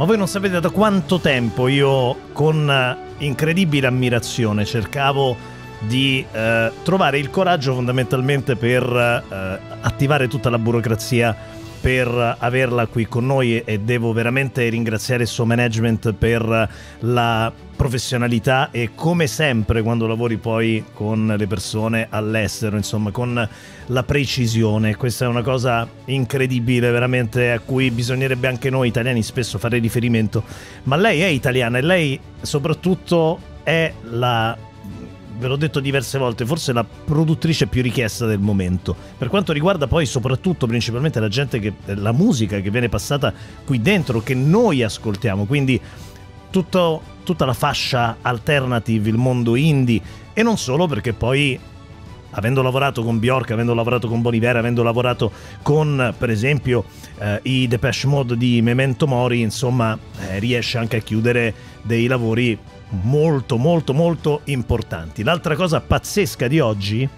Ma voi non sapete da quanto tempo io, con eh, incredibile ammirazione, cercavo di eh, trovare il coraggio fondamentalmente per eh, eh attivare tutta la burocrazia per averla qui con noi e devo veramente ringraziare il suo management per la professionalità e come sempre quando lavori poi con le persone all'estero, insomma, con la precisione. Questa è una cosa incredibile, veramente a cui bisognerebbe anche noi italiani spesso fare riferimento. Ma lei è italiana e lei soprattutto è la ve l'ho detto diverse volte, forse la produttrice più richiesta del momento. Per quanto riguarda poi soprattutto principalmente la gente che eh, la musica che viene passata qui dentro che noi ascoltiamo, quindi tutto, tutta la fascia alternative, il mondo indie e non solo perché poi avendo lavorato con Bjork, avendo lavorato con Bonivera, avendo lavorato con per esempio eh, i Depeche Mode di Memento Mori, insomma, eh, riesce anche a chiudere dei lavori molto molto molto importanti. L'altra cosa pazzesca di oggi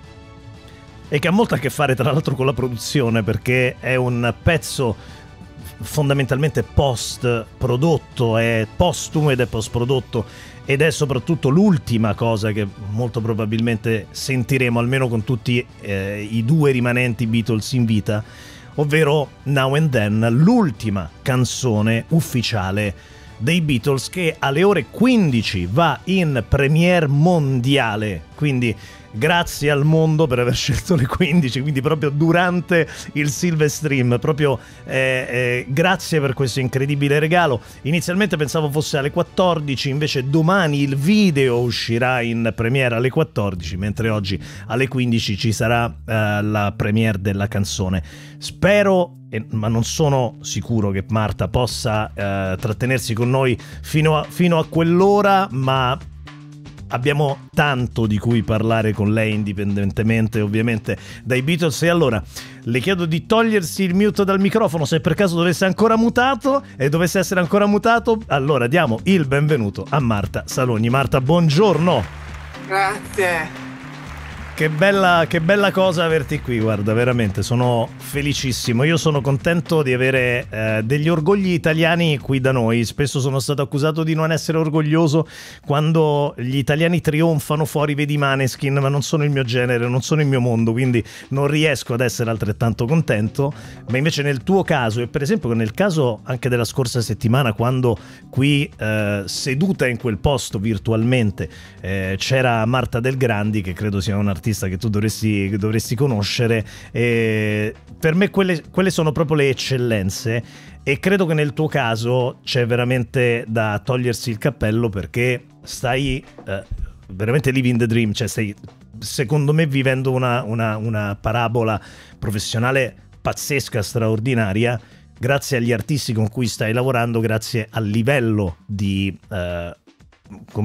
e che ha molto a che fare tra l'altro con la produzione perché è un pezzo fondamentalmente post prodotto, è postumo ed è post prodotto ed è soprattutto l'ultima cosa che molto probabilmente sentiremo almeno con tutti eh, i due rimanenti Beatles in vita, ovvero Now and Then, l'ultima canzone ufficiale dei Beatles che alle ore 15 va in premiere mondiale, quindi grazie al mondo per aver scelto le 15, quindi proprio durante il Silver Stream, proprio eh, eh, grazie per questo incredibile regalo. Inizialmente pensavo fosse alle 14, invece domani il video uscirà in premiere alle 14, mentre oggi alle 15 ci sarà eh, la premiere della canzone. Spero ma non sono sicuro che Marta possa eh, trattenersi con noi fino a, fino a quell'ora, ma abbiamo tanto di cui parlare con lei indipendentemente ovviamente dai Beatles e allora le chiedo di togliersi il mute dal microfono se per caso dovesse ancora mutato e dovesse essere ancora mutato allora diamo il benvenuto a Marta Saloni Marta buongiorno grazie che bella, che bella cosa averti qui, guarda, veramente sono felicissimo. Io sono contento di avere eh, degli orgogli italiani qui da noi. Spesso sono stato accusato di non essere orgoglioso quando gli italiani trionfano fuori, vedi Maneskin, ma non sono il mio genere, non sono il mio mondo, quindi non riesco ad essere altrettanto contento. Ma invece nel tuo caso, e per esempio nel caso anche della scorsa settimana, quando qui eh, seduta in quel posto virtualmente eh, c'era Marta Del Grandi, che credo sia un'artista artista che tu dovresti, che dovresti conoscere. E per me quelle, quelle sono proprio le eccellenze e credo che nel tuo caso c'è veramente da togliersi il cappello perché stai eh, veramente living the dream, cioè stai secondo me vivendo una, una, una parabola professionale pazzesca, straordinaria grazie agli artisti con cui stai lavorando, grazie al livello di, eh,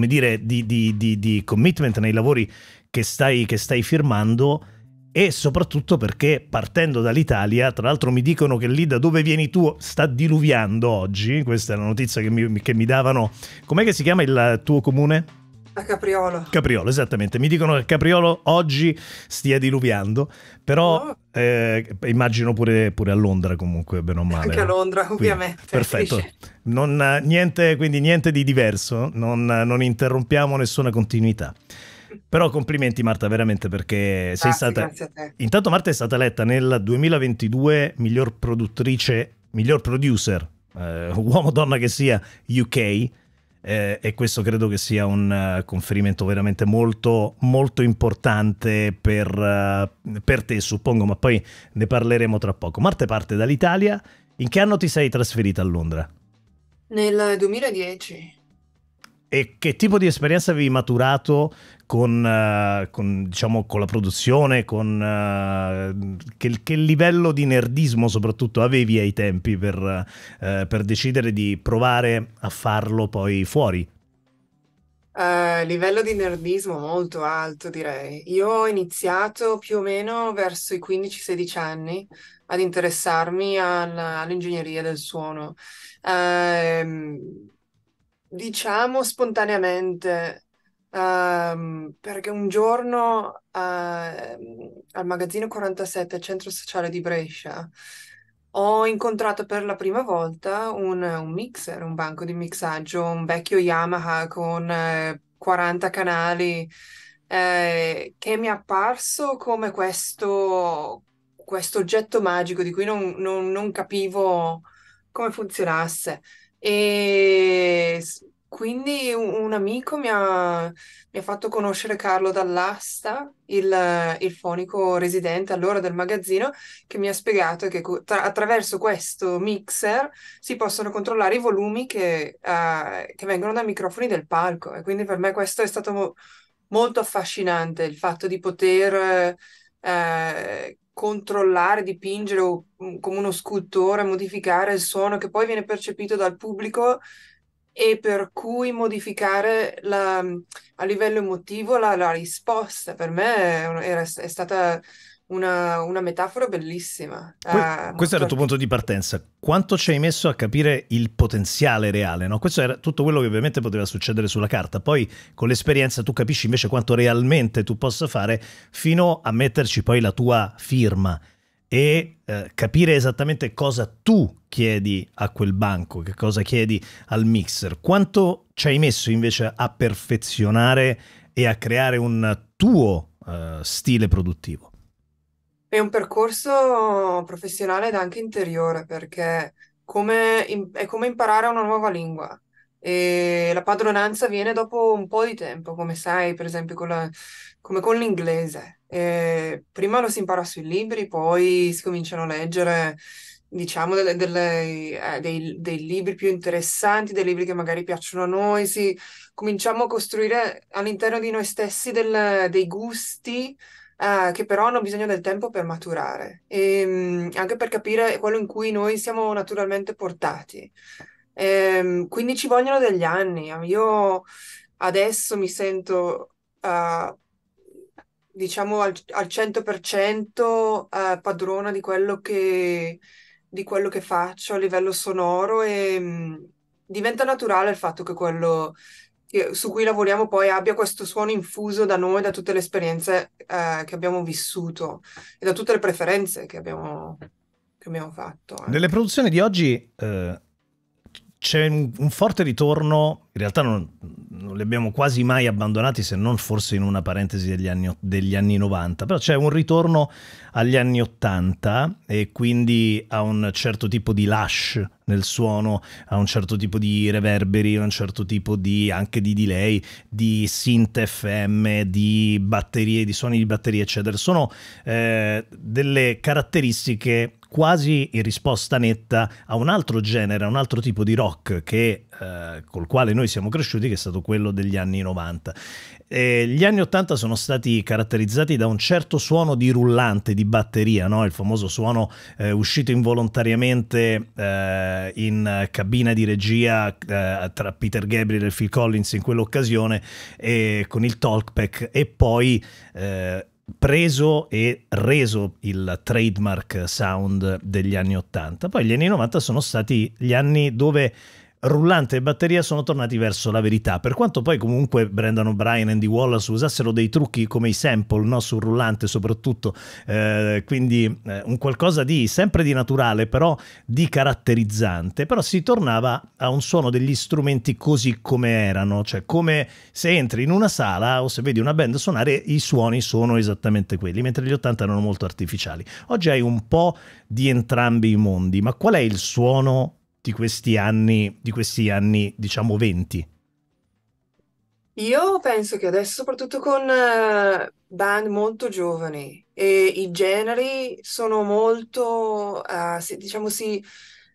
dire, di, di, di commitment nei lavori che stai, che stai firmando e soprattutto perché partendo dall'Italia, tra l'altro mi dicono che lì da dove vieni tu sta diluviando oggi, questa è la notizia che mi, che mi davano, com'è che si chiama il tuo comune? A Capriolo. Capriolo, esattamente, mi dicono che Capriolo oggi stia diluviando, però oh. eh, immagino pure, pure, a Londra comunque, bene o male. Anche a Londra, quindi, ovviamente. perfetto, non, eh, niente, quindi niente di diverso, non, non interrompiamo nessuna continuità. Però complimenti Marta veramente perché sei grazie, stata... Grazie Intanto Marta è stata eletta nel 2022 miglior produttrice, miglior producer, eh, uomo donna che sia, UK. Eh, e questo credo che sia un uh, conferimento veramente molto, molto importante per, uh, per, te, suppongo, ma poi ne parleremo tra poco. Marta parte dall'Italia. In che anno ti sei trasferita a Londra? Nel 2010. E che tipo di esperienza avevi maturato con, uh, con, diciamo, con la produzione, con uh, che, che, livello di nerdismo soprattutto avevi ai tempi per, uh, per decidere di provare a farlo poi fuori? livello di nerdismo molto alto direi. Io ho iniziato più o meno verso i 15-16 anni ad interessarmi all'ingegneria del suono. Ehm Diciamo spontaneamente, ehm, perché un giorno ehm, al magazzino 47, centro sociale di Brescia, ho incontrato per la prima volta un, un mixer, un banco di mixaggio, un vecchio Yamaha con eh, 40 canali, eh, che mi è apparso come questo, questo oggetto magico di cui non, non, non capivo come funzionasse. E quindi un amico mi ha, mi ha fatto conoscere Carlo Dall'Asta, il, il, fonico residente allora del magazzino, che mi ha spiegato che tra- attraverso questo mixer si possono controllare i volumi che, uh, che vengono dai microfoni del palco. E quindi per me questo è stato mo- molto affascinante, il fatto di poter... Uh, controllare, dipingere o mm, come uno scultore, modificare il suono che poi viene percepito dal pubblico e per cui modificare la, mm, a livello emotivo la, la risposta. Per me è, è stata una, una metafora bellissima. Que- eh, questo era il tuo punto di partenza. Quanto ci hai messo a capire il potenziale reale? No? Questo era tutto quello che ovviamente poteva succedere sulla carta. Poi con l'esperienza tu capisci invece quanto realmente tu possa fare fino a metterci poi la tua firma e eh, capire esattamente cosa tu chiedi a quel banco, che cosa chiedi al mixer. Quanto ci hai messo invece a perfezionare e a creare un tuo eh, stile produttivo? È un percorso professionale ed anche interiore, perché come è come imparare una nuova lingua. E la padronanza viene dopo un po' di tempo, come sai, per esempio, con la- come con l'inglese. prima lo si impara sui libri, poi si cominciano a leggere, diciamo, delle- delle- eh, dei, dei libri più interessanti, dei libri che magari piacciono a noi. Si, cominciamo a costruire all'interno di noi stessi del- dei gusti eh, che però hanno bisogno del tempo per maturare e ehm, anche per capire quello in cui noi siamo naturalmente portati. E, ehm, quindi ci vogliono degli anni. Io adesso mi sento, uh, diciamo, al, al 100% uh, eh, padrona di quello, che, di quello che faccio a livello sonoro e mh, mm, diventa naturale il fatto che quello su cui lavoriamo poi abbia questo suono infuso da noi, da tutte le esperienze eh, che abbiamo vissuto e da tutte le preferenze che abbiamo, che abbiamo fatto. Eh. Nelle produzioni di oggi eh, c'è un, un, forte ritorno, in realtà non, li abbiamo quasi mai abbandonati se non forse in una parentesi degli anni, degli anni 90, però c'è un ritorno agli anni 80 e quindi a un certo tipo di lush nel suono, a un certo tipo di reverberi, a un certo tipo di, anche di delay, di synth FM, di batterie, di suoni di batterie eccetera. Sono eh, delle caratteristiche quasi in risposta netta a un altro genere, a un altro tipo di rock che, eh, col quale noi siamo cresciuti, che è stato quello degli anni 90. E gli anni 80 sono stati caratterizzati da un certo suono di rullante, di batteria, no? il famoso suono eh, uscito involontariamente eh, in cabina di regia eh, tra Peter Gabriel e Phil Collins in quell'occasione con il talkback e poi eh, preso e reso il trademark sound degli anni 80. Poi gli anni 90 sono stati gli anni dove rullante e batteria sono tornati verso la verità. Per quanto poi comunque Brendan O'Brien e Andy Wallace usassero dei trucchi come i sample no? sul rullante soprattutto, eh, quindi eh, un qualcosa di sempre di naturale, però di caratterizzante, però si tornava a un suono degli strumenti così come erano, cioè come se entri in una sala o se vedi una band suonare i suoni sono esattamente quelli, mentre gli 80 erano molto artificiali. Oggi hai un po' di entrambi i mondi, ma qual è il suono di questi anni, di questi anni diciamo venti? Io penso che adesso, soprattutto con eh, band molto giovani, e i generi sono molto, uh, diciamo, si,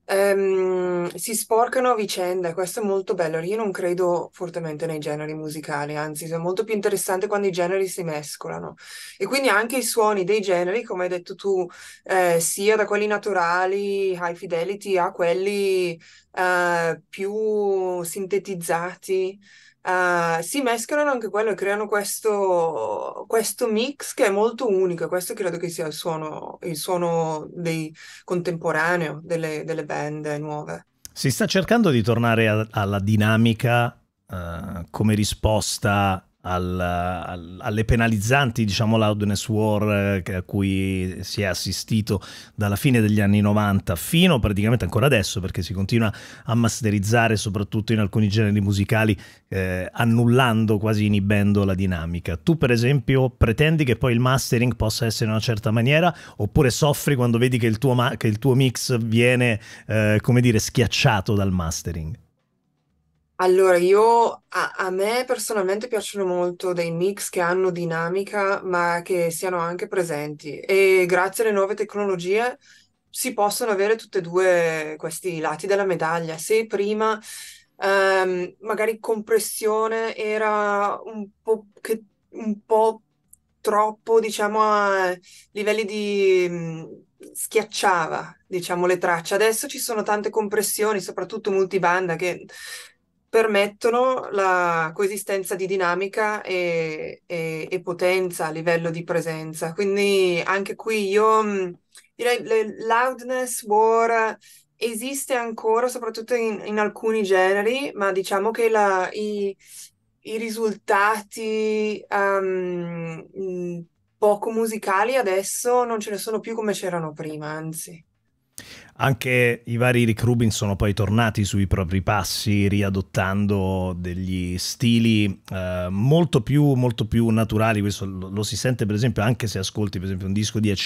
Ehm, si sporcano a vicenda, questo è molto bello. Io non credo fortemente nei generi musicali, anzi, è molto più interessante quando i generi si mescolano. E quindi anche i suoni dei generi, come hai detto tu, eh, sia da quelli naturali, high fidelity, a quelli eh, più sintetizzati. Ah, si mescolano anche quello e creano questo, questo, mix che è molto unico. Questo credo che sia il suono, il suono dei, contemporaneo delle, delle, band nuove. Si sta cercando di tornare a, alla dinamica uh, come risposta al, al, alle penalizzanti diciamo loudness war eh, a cui si è assistito dalla fine degli anni 90 fino praticamente ancora adesso perché si continua a masterizzare soprattutto in alcuni generi musicali eh, annullando quasi inibendo la dinamica tu per esempio pretendi che poi il mastering possa essere in una certa maniera oppure soffri quando vedi che il tuo, che il tuo mix viene eh, come dire schiacciato dal mastering allora, io a, a me personalmente piacciono molto dei mix che hanno dinamica, ma che siano anche presenti. E grazie alle nuove tecnologie si possono avere tutti e due questi lati della medaglia. Se prima ehm, magari compressione era un po', che, un po' troppo, diciamo, a livelli di mm, schiacciava, diciamo, le tracce. Adesso ci sono tante compressioni, soprattutto multibanda, che permettono la coesistenza di dinamica e, e, e, potenza a livello di presenza. Quindi anche qui io direi le loudness war esiste ancora, soprattutto in, in alcuni generi, ma diciamo che la, i, i, risultati um, poco musicali adesso non ce ne sono più come c'erano prima, anzi. Anche i vari Rick Rubin sono poi tornati sui propri passi, riadottando degli stili eh, molto, più, molto, più, naturali. Questo lo, lo, si sente, per esempio, anche se ascolti per esempio, un disco di Ed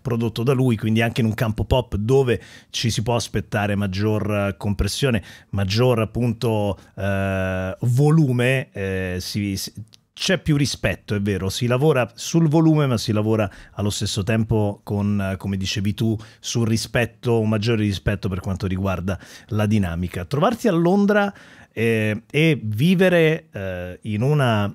prodotto da lui, quindi anche in un campo pop dove ci si può aspettare maggior compressione, maggior appunto eh, volume, eh, si, si c'è più rispetto, è vero, si lavora sul volume ma si lavora allo stesso tempo con, eh, come dicevi tu, sul rispetto, un maggiore rispetto per quanto riguarda la dinamica. Trovarti a Londra eh, e vivere eh, in una eh,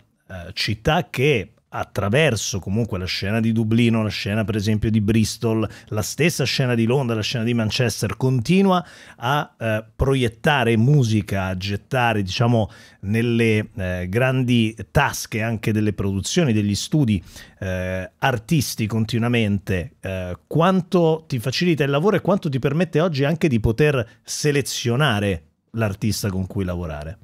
città che attraverso comunque la scena di Dublino, la scena per esempio di Bristol, la stessa scena di Londra, la scena di Manchester, continua a eh, proiettare musica, a gettare diciamo nelle eh, grandi tasche anche delle produzioni, degli studi eh, artisti continuamente, eh, quanto ti facilita il lavoro e quanto ti permette oggi anche di poter selezionare l'artista con cui lavorare.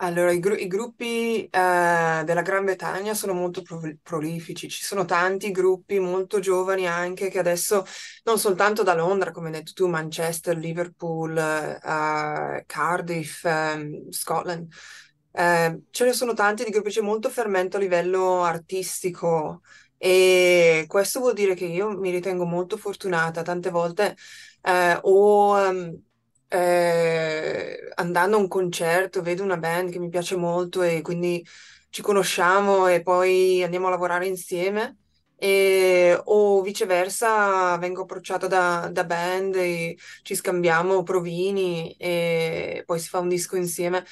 Allora, i, gru- i gruppi eh, della Gran Bretagna sono molto pro- prolifici, ci sono tanti gruppi molto giovani anche che adesso, non soltanto da Londra, come hai detto tu, Manchester, Liverpool, eh, Cardiff, ehm, Scotland, eh, ce ne sono tanti di gruppi, c'è molto fermento a livello artistico e questo vuol dire che io mi ritengo molto fortunata, tante volte eh, ho... ehm, eh, andando a un concerto vedo una band che mi piace molto e quindi ci conosciamo e poi andiamo a lavorare insieme e, o viceversa vengo approcciata da, da band e ci scambiamo provini e poi si fa un disco insieme.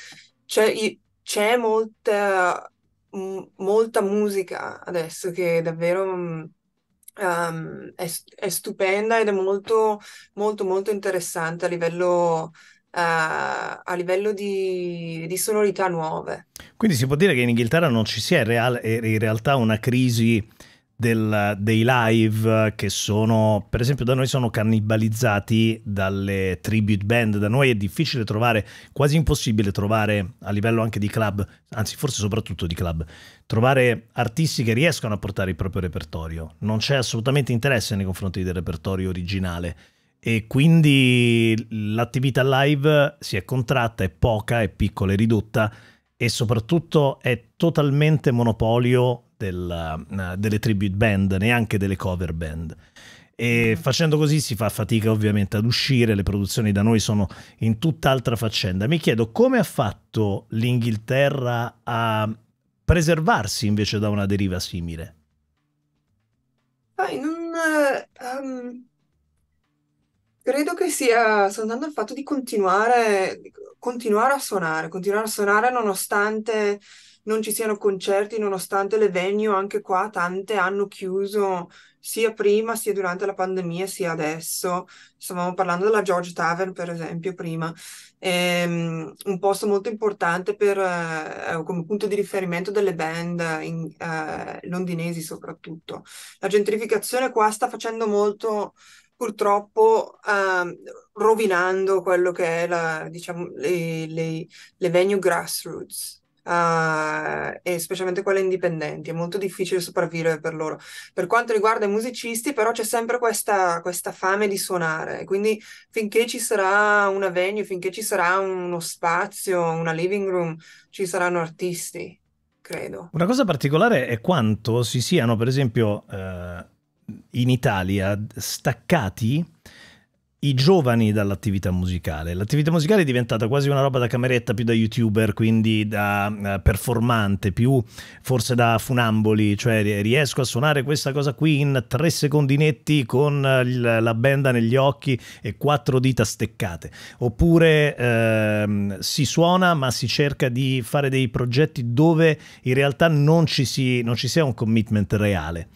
C'è, molta, molta musica adesso che davvero mm, um, è, è, stupenda ed è molto, molto, molto interessante a livello, uh, a livello di, di, sonorità nuove. Quindi si può dire che in Inghilterra non ci sia real, in realtà una crisi del, dei live che sono, per esempio, da noi sono cannibalizzati dalle tribute band. Da noi è difficile trovare, quasi impossibile trovare a livello anche di club, anzi, forse soprattutto di club, trovare artisti che riescano a portare il proprio repertorio. Non c'è assolutamente interesse nei confronti del repertorio originale. E quindi l'attività live si è contratta, è poca, è piccola, e ridotta e soprattutto è totalmente monopolio della, eh, delle tribute band, neanche delle cover band. E facendo così si fa fatica ovviamente ad uscire, le produzioni da noi sono in tutt'altra faccenda. Mi chiedo come ha fatto l'Inghilterra a preservarsi invece da una deriva simile? Dai, non, um, credo che sia soltanto il fatto di continuare, continuare a suonare, continuare a suonare nonostante non ci siano concerti, nonostante le venue anche qua tante hanno chiuso sia prima sia durante la pandemia sia adesso. Stavamo parlando della George Tavern, per esempio, prima. È ehm, un posto molto importante per, eh, come punto di riferimento delle band in, eh, londinesi soprattutto. La gentrificazione qua sta facendo molto purtroppo eh, rovinando quello che è la, diciamo, le, le, le venue grassroots uh, e specialmente quelle indipendenti, è molto difficile sopravvivere per loro. Per quanto riguarda i musicisti, però c'è sempre questa, questa fame di suonare, quindi finché ci sarà una venue, finché ci sarà uno spazio, una living room, ci saranno artisti, credo. Una cosa particolare è quanto si siano, per esempio, eh, in Italia staccati i giovani dall'attività musicale. L'attività musicale è diventata quasi una roba da cameretta, più da youtuber, quindi da eh, performante, più forse da funamboli, cioè riesco a suonare questa cosa qui in tre secondi con eh, la benda negli occhi e quattro dita steccate. Oppure ehm, si suona ma si cerca di fare dei progetti dove in realtà non ci, si, non ci sia un commitment reale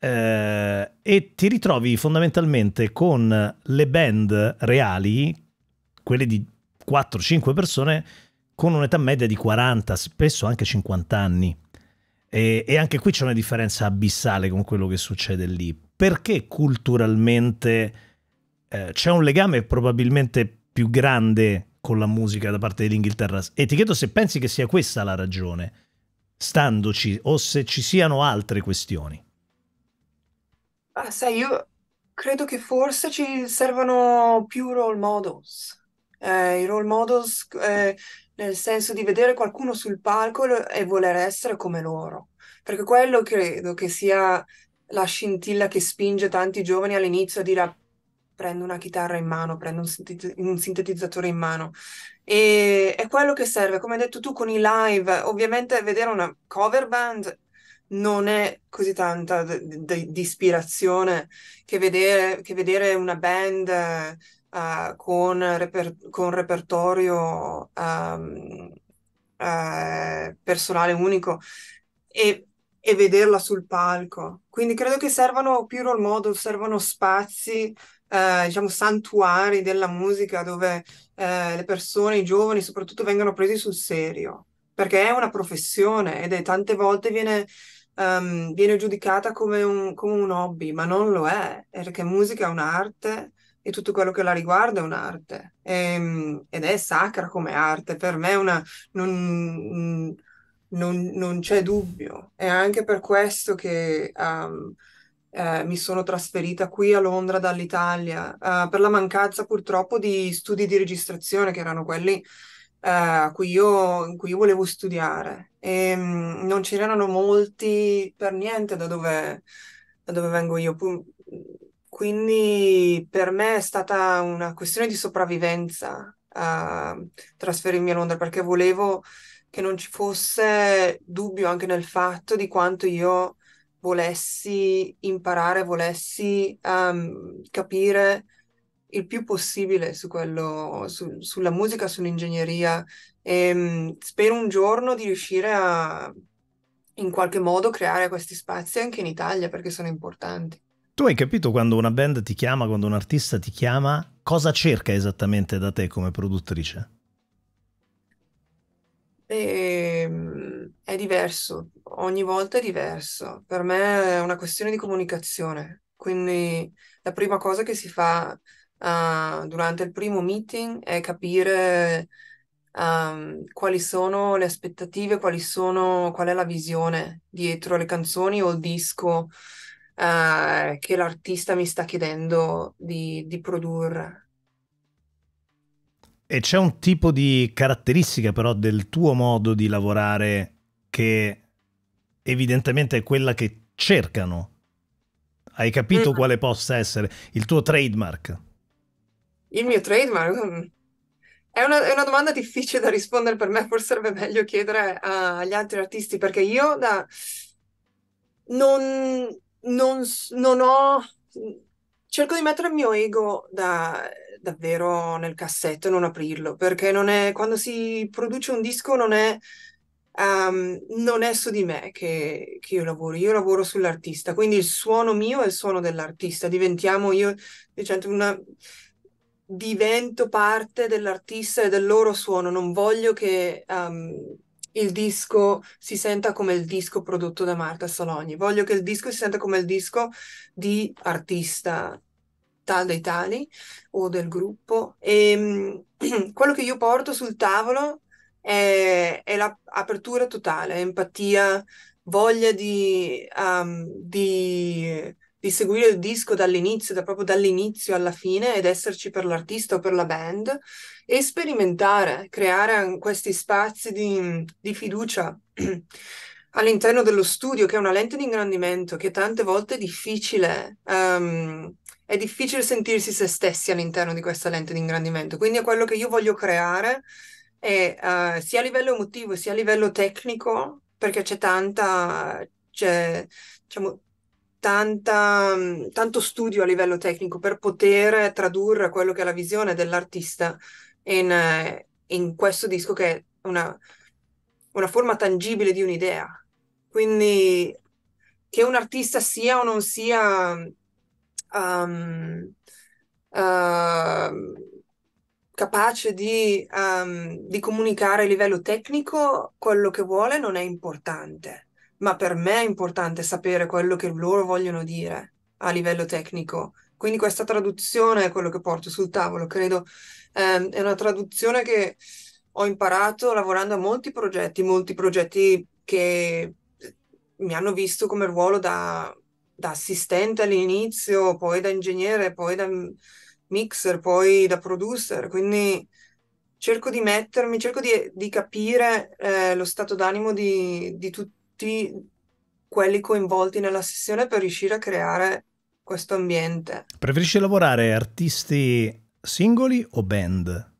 eh, e ti ritrovi fondamentalmente con le band reali, quelle di 4-5 persone, con un'età media di 40, spesso anche 50 anni. E, e anche qui c'è una differenza abissale con quello che succede lì. Perché culturalmente eh, c'è un legame probabilmente più grande con la musica da parte dell'Inghilterra? E ti chiedo se pensi che sia questa la ragione, standoci, o se ci siano altre questioni. Ah, sai, io credo che forse ci servano più role models. Eh, I role models, eh, nel senso di vedere qualcuno sul palco e voler essere come loro. Perché quello credo che sia la scintilla che spinge tanti giovani all'inizio a dire ah, prendo una chitarra in mano, prendo un sintetizzatore in mano. E è quello che serve, come hai detto tu, con i live. Ovviamente vedere una cover band non è così tanta di ispirazione che vedere, che vedere, una band uh, con, reper- con, repertorio um, uh, personale unico e, e, vederla sul palco. Quindi credo che servano più role model, servono spazi, uh, diciamo, santuari della musica dove le persone, i giovani soprattutto, vengano presi sul serio. Perché è una professione ed è tante volte viene um, viene giudicata come un, come un, hobby, ma non lo è, perché musica è un'arte e tutto quello che la riguarda è un'arte e, ehm, ed è sacra come arte. Per me una, non, non, non, c'è dubbio. È anche per questo che... Um, eh, mi sono trasferita qui a Londra dall'Italia eh, per la mancanza purtroppo di studi di registrazione che erano quelli eh, a cui io, in cui io volevo studiare e ehm, mh, non ce n'erano molti per niente da dove, da dove vengo io. Quindi per me è stata una questione di sopravvivenza eh, trasferirmi a Londra perché volevo che non ci fosse dubbio anche nel fatto di quanto io volessi imparare, volessi um, capire il più possibile su quello, su, sulla musica, sull'ingegneria e ehm, spero un giorno di riuscire a in qualche modo creare questi spazi anche in Italia perché sono importanti. Tu hai capito quando una band ti chiama, quando un artista ti chiama, cosa cerca esattamente da te come produttrice? E, ehm, è diverso, ogni volta è diverso. Per me è una questione di comunicazione, quindi la prima cosa che si fa uh, durante il primo meeting è capire um, quali sono le aspettative, quali sono, qual è la visione dietro le canzoni o il disco uh, che l'artista mi sta chiedendo di, di produrre. E c'è un tipo di caratteristica però del tuo modo di lavorare che evidentemente è quella che cercano. Hai capito mm. quale possa essere il tuo trademark? Il mio trademark? Mm. È una, è una, domanda difficile da rispondere per me, forse sarebbe meglio chiedere agli altri artisti, perché io da... non, non, non ho... Cerco di mettere il mio ego da, davvero nel cassetto e non aprirlo, perché non è, quando si produce un disco non è, um, non è su di me che, che, io lavoro, io lavoro sull'artista, quindi il suono mio è il suono dell'artista, diventiamo io, diciamo, una, divento parte dell'artista e del loro suono, non voglio che um, il disco si senta come il disco prodotto da Marta Sologni, voglio che il disco si senta come il disco di artista tal dei tali o del gruppo e ehm, quello che io porto sul tavolo è, è l'apertura totale, empatia, voglia di, um, di di seguire il disco dall'inizio, da proprio dall'inizio alla fine ed esserci per l'artista o per la band e sperimentare, creare questi spazi di, di fiducia all'interno dello studio, che è una lente di ingrandimento che tante volte è difficile, um, è difficile sentirsi se stessi all'interno di questa lente di ingrandimento. Quindi è quello che io voglio creare, e, uh, sia a livello emotivo sia a livello tecnico, perché c'è tanta... C'è, diciamo, tanta, mm, tanto studio a livello tecnico per poter tradurre quello che è la visione dell'artista in, eh, in questo disco che è una, una forma tangibile di un'idea. Quindi che un artista sia o non sia um, uh, capace di, um, di comunicare a livello tecnico quello che vuole non è importante ma per me è importante sapere quello che loro vogliono dire a livello tecnico. Quindi questa traduzione è quello che porto sul tavolo, credo. Eh, è una traduzione che ho imparato lavorando a molti progetti, molti progetti che eh, mi hanno visto come ruolo da, da assistente all'inizio, poi da ingegnere, poi da mixer, poi da producer. Quindi cerco di mettermi, cerco di, di capire eh, lo stato d'animo di, di tutti tutti quelli coinvolti nella sessione per riuscire a creare questo ambiente. Preferisci lavorare artisti singoli o band?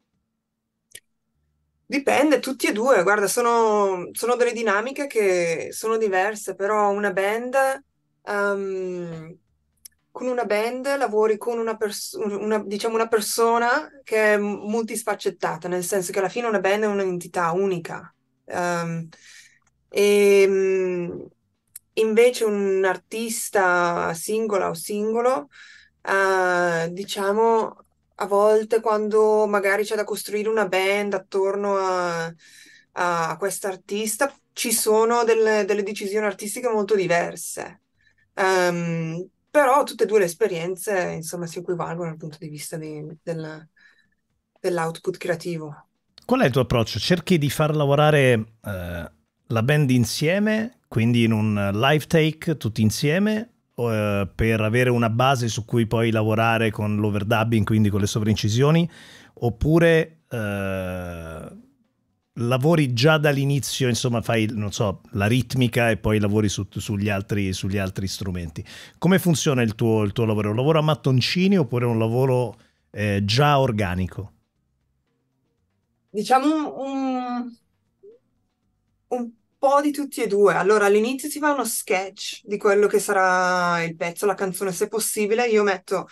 Dipende, tutti e due, guarda, sono, sono delle dinamiche che sono diverse, però una band, um, con una band lavori con una, pers- una, diciamo una persona che è multisfaccettata, nel senso che alla fine una band è un'entità unica. Um, Ehm, invece un artista singola o singolo, uh, diciamo, a volte quando magari c'è da costruire una band attorno a, a quest'artista, ci sono delle, delle, decisioni artistiche molto diverse. Um, però tutte e due le esperienze, insomma, si equivalgono dal punto di vista di, del, dell'output creativo. Qual è il tuo approccio? Cerchi di far lavorare... Eh la band insieme, quindi in un live take tutti insieme, eh, per avere una base su cui poi lavorare con l'overdubbing, quindi con le sovraincisioni, oppure eh, lavori già dall'inizio, insomma fai, non so, la ritmica e poi lavori su, sugli, altri, sugli, altri, strumenti. Come funziona il tuo, il tuo lavoro? Un lavoro a mattoncini oppure un lavoro eh, già organico? Diciamo un po' di tutti e due. Allora, all'inizio si fa uno sketch di quello che sarà il pezzo, la canzone, se possibile. Io metto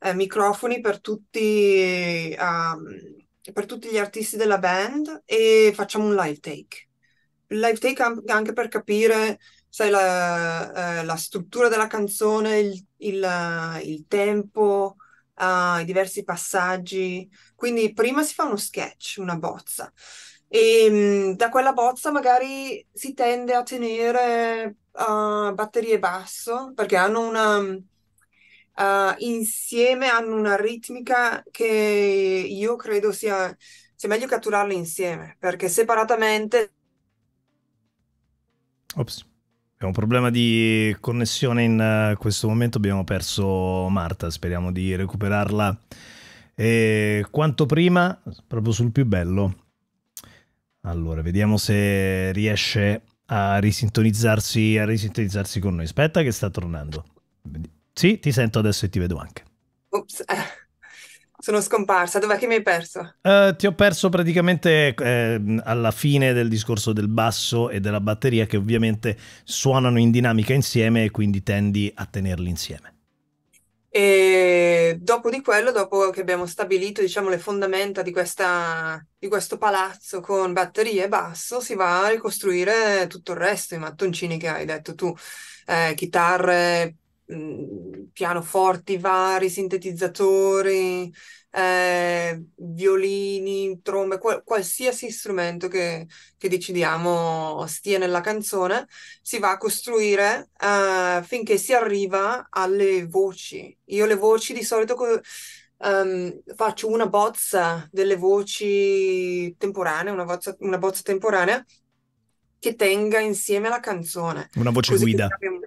eh, microfoni per tutti, um, per tutti gli artisti della band e facciamo un live take. Il live take anche per capire sai, la, eh, la struttura della canzone, il, il, eh, il tempo, uh, i diversi passaggi. Quindi prima si fa uno sketch, una bozza. E ehm, da quella bozza magari si tende a tenere uh, batterie basso perché hanno una, uh, insieme hanno una ritmica che io credo sia, sia meglio catturarle insieme perché separatamente. Ops. Abbiamo un problema di connessione in questo momento, abbiamo perso Marta, speriamo di recuperarla e ehm, quanto prima, proprio sul più bello. Allora, vediamo se riesce a risintonizzarsi, a risintonizzarsi con noi. Aspetta che sta tornando. Sì, ti sento adesso e ti vedo anche. Ops. Eh, sono scomparsa, dov'è che mi hai perso? Uh, ti ho perso praticamente eh, alla fine del discorso del basso e della batteria che ovviamente suonano in dinamica insieme e quindi tendi a tenerli insieme. E dopo di quello, dopo che abbiamo stabilito, diciamo, le fondamenta di, questa, di questo palazzo con batterie e basso, si va a ricostruire tutto il resto, i mattoncini che hai detto tu, eh, chitarre, mh, mm, pianoforti vari, sintetizzatori, eh, violini, trombe, qual- qualsiasi strumento che, che, decidiamo stia nella canzone, si va a costruire eh, finché si arriva alle voci. Io le voci di solito um, faccio una bozza delle voci temporanee, una bozza, una bozza temporanea che tenga insieme la canzone. Una voce guida. Abbiamo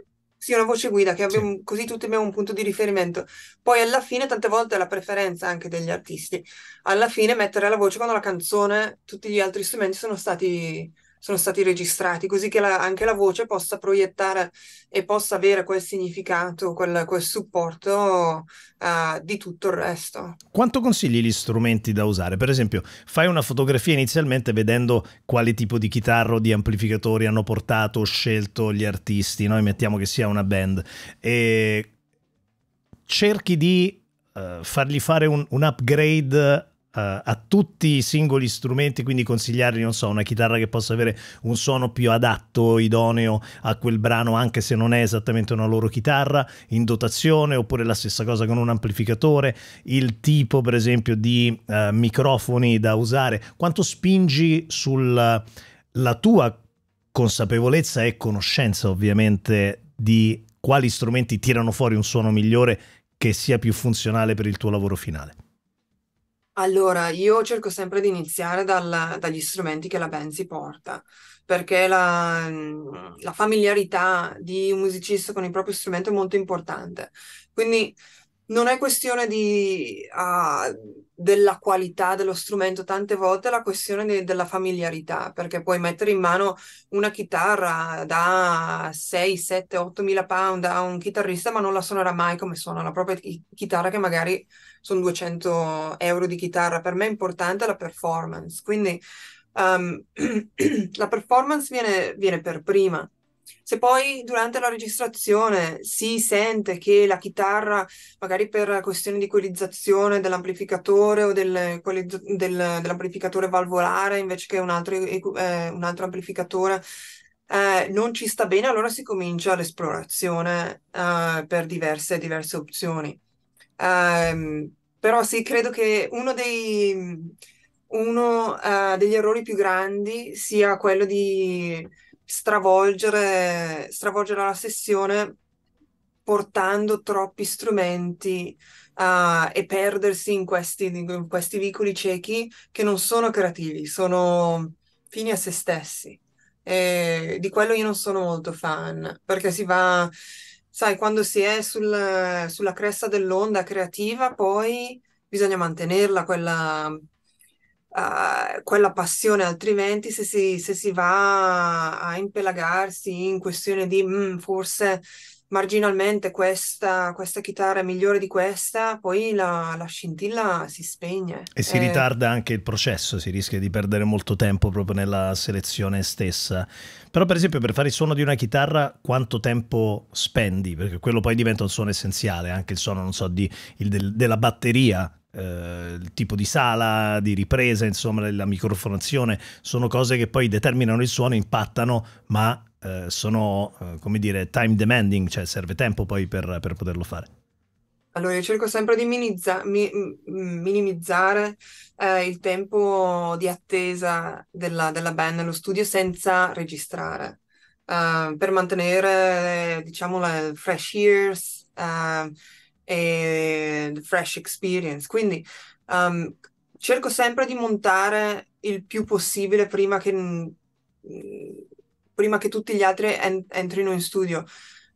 sì, una voce guida che abbiamo, sì. così tutti abbiamo un punto di riferimento. Poi alla fine, tante volte è la preferenza anche degli artisti, alla fine mettere la voce quando la canzone, tutti gli altri strumenti sono stati sono stati registrati, così che la, anche la voce possa proiettare e possa avere quel significato, quel, quel supporto uh, di tutto il resto. Quanto consigli gli strumenti da usare? Per esempio, fai una fotografia inizialmente vedendo quale tipo di chitarra o di amplificatori hanno portato o scelto gli artisti, noi mettiamo che sia una band, e cerchi di uh, fargli fare un, un upgrade Uh, a tutti i singoli strumenti, quindi consigliargli, non so, una chitarra che possa avere un suono più adatto, idoneo a quel brano, anche se non è esattamente una loro chitarra, in dotazione, oppure la stessa cosa con un amplificatore, il tipo per esempio di uh, microfoni da usare, quanto spingi sulla tua consapevolezza e conoscenza ovviamente di quali strumenti tirano fuori un suono migliore che sia più funzionale per il tuo lavoro finale. Allora, io cerco sempre di iniziare dal- dagli strumenti che la band si porta, perché la, ah. la familiarità di un musicista con il proprio strumento è molto importante. Quindi non è questione di, ah, della qualità dello strumento, tante volte è la questione de- della familiarità, perché puoi mettere in mano una chitarra da 6, 7, 8 mila pound a un chitarrista, ma non la suonerà mai come suona la propria chitarra che magari sono 200 euro di chitarra, per me è importante la performance, quindi um, la performance viene, viene per prima. Se poi durante la registrazione si sente che la chitarra, magari per questioni di equalizzazione dell'amplificatore o del, del, dell'amplificatore valvolare invece che un altro, eh, un altro amplificatore, eh, non ci sta bene, allora si comincia l'esplorazione eh, per diverse, diverse opzioni. Ehm, però sì, credo che uno dei, uno uh, degli errori più grandi sia quello di stravolgere, stravolgere la sessione portando troppi strumenti uh, e perdersi in questi, in questi vicoli ciechi che non sono creativi, sono fini a se stessi. E di quello io non sono molto fan, perché si va, sai, quando si è sul, sulla cresta dell'onda creativa, poi bisogna mantenerla quella, uh, quella passione, altrimenti se si, se si, va a impelagarsi in questione di mm, forse marginalmente questa, questa, chitarra è migliore di questa, poi la, la scintilla si spegne. E si e... Eh. ritarda anche il processo, si rischia di perdere molto tempo proprio nella selezione stessa. Però per esempio per fare il suono di una chitarra quanto tempo spendi? Perché quello poi diventa un suono essenziale, anche il suono, non so, di, il, del, della batteria. Eh, il tipo di sala, di ripresa, insomma, la microfonazione sono cose che poi determinano il suono, impattano, ma eh, sono, eh, come dire, time demanding, cioè serve tempo poi per, per poterlo fare? Allora, io cerco sempre di mi minimizzare eh, il tempo di attesa della, della band nello studio senza registrare, eh, per mantenere, diciamo, la fresh years e fresh experience. Quindi um, cerco sempre di montare il più possibile prima che prima che tutti gli altri en- entrino in studio.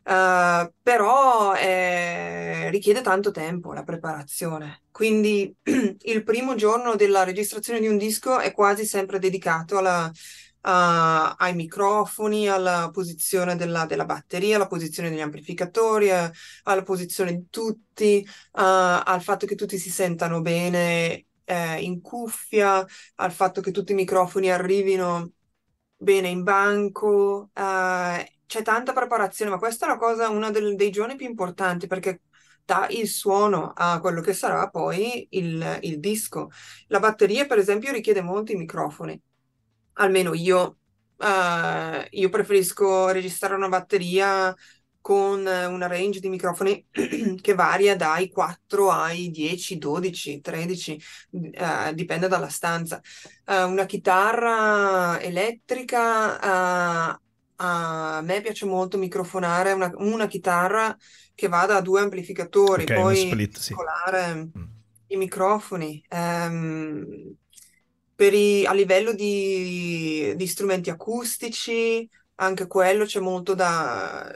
Uh, però eh, richiede tanto tempo la preparazione. Quindi il primo giorno della registrazione di un disco è quasi sempre dedicato alla, uh, ai microfoni, alla posizione della, della, batteria, alla posizione degli amplificatori, eh, alla posizione di tutti, uh, al fatto che tutti si sentano bene eh, in cuffia, al fatto che tutti i microfoni arrivino bene in banco, eh, c'è tanta preparazione, ma questa è una cosa, uno del, dei giorni più importanti perché dà il suono a quello che sarà poi il, il disco. La batteria, per esempio, richiede molti microfoni, almeno io Uh, io preferisco registrare una batteria con eh, una range di microfoni che varia dai 4 ai 10, 12, 13, eh, dipende dalla stanza. Eh, una chitarra elettrica, eh, a me piace molto microfonare una, una, chitarra che vada a due amplificatori, okay, poi split, sì. Mm, mm. i microfoni. Ehm, I, a livello di, di strumenti acustici, anche quello c'è molto da,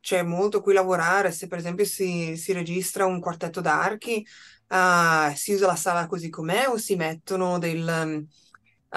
c'è molto a cui lavorare, se per esempio si, si registra un quartetto d'archi, uh, si usa la sala così com'è o si mettono del,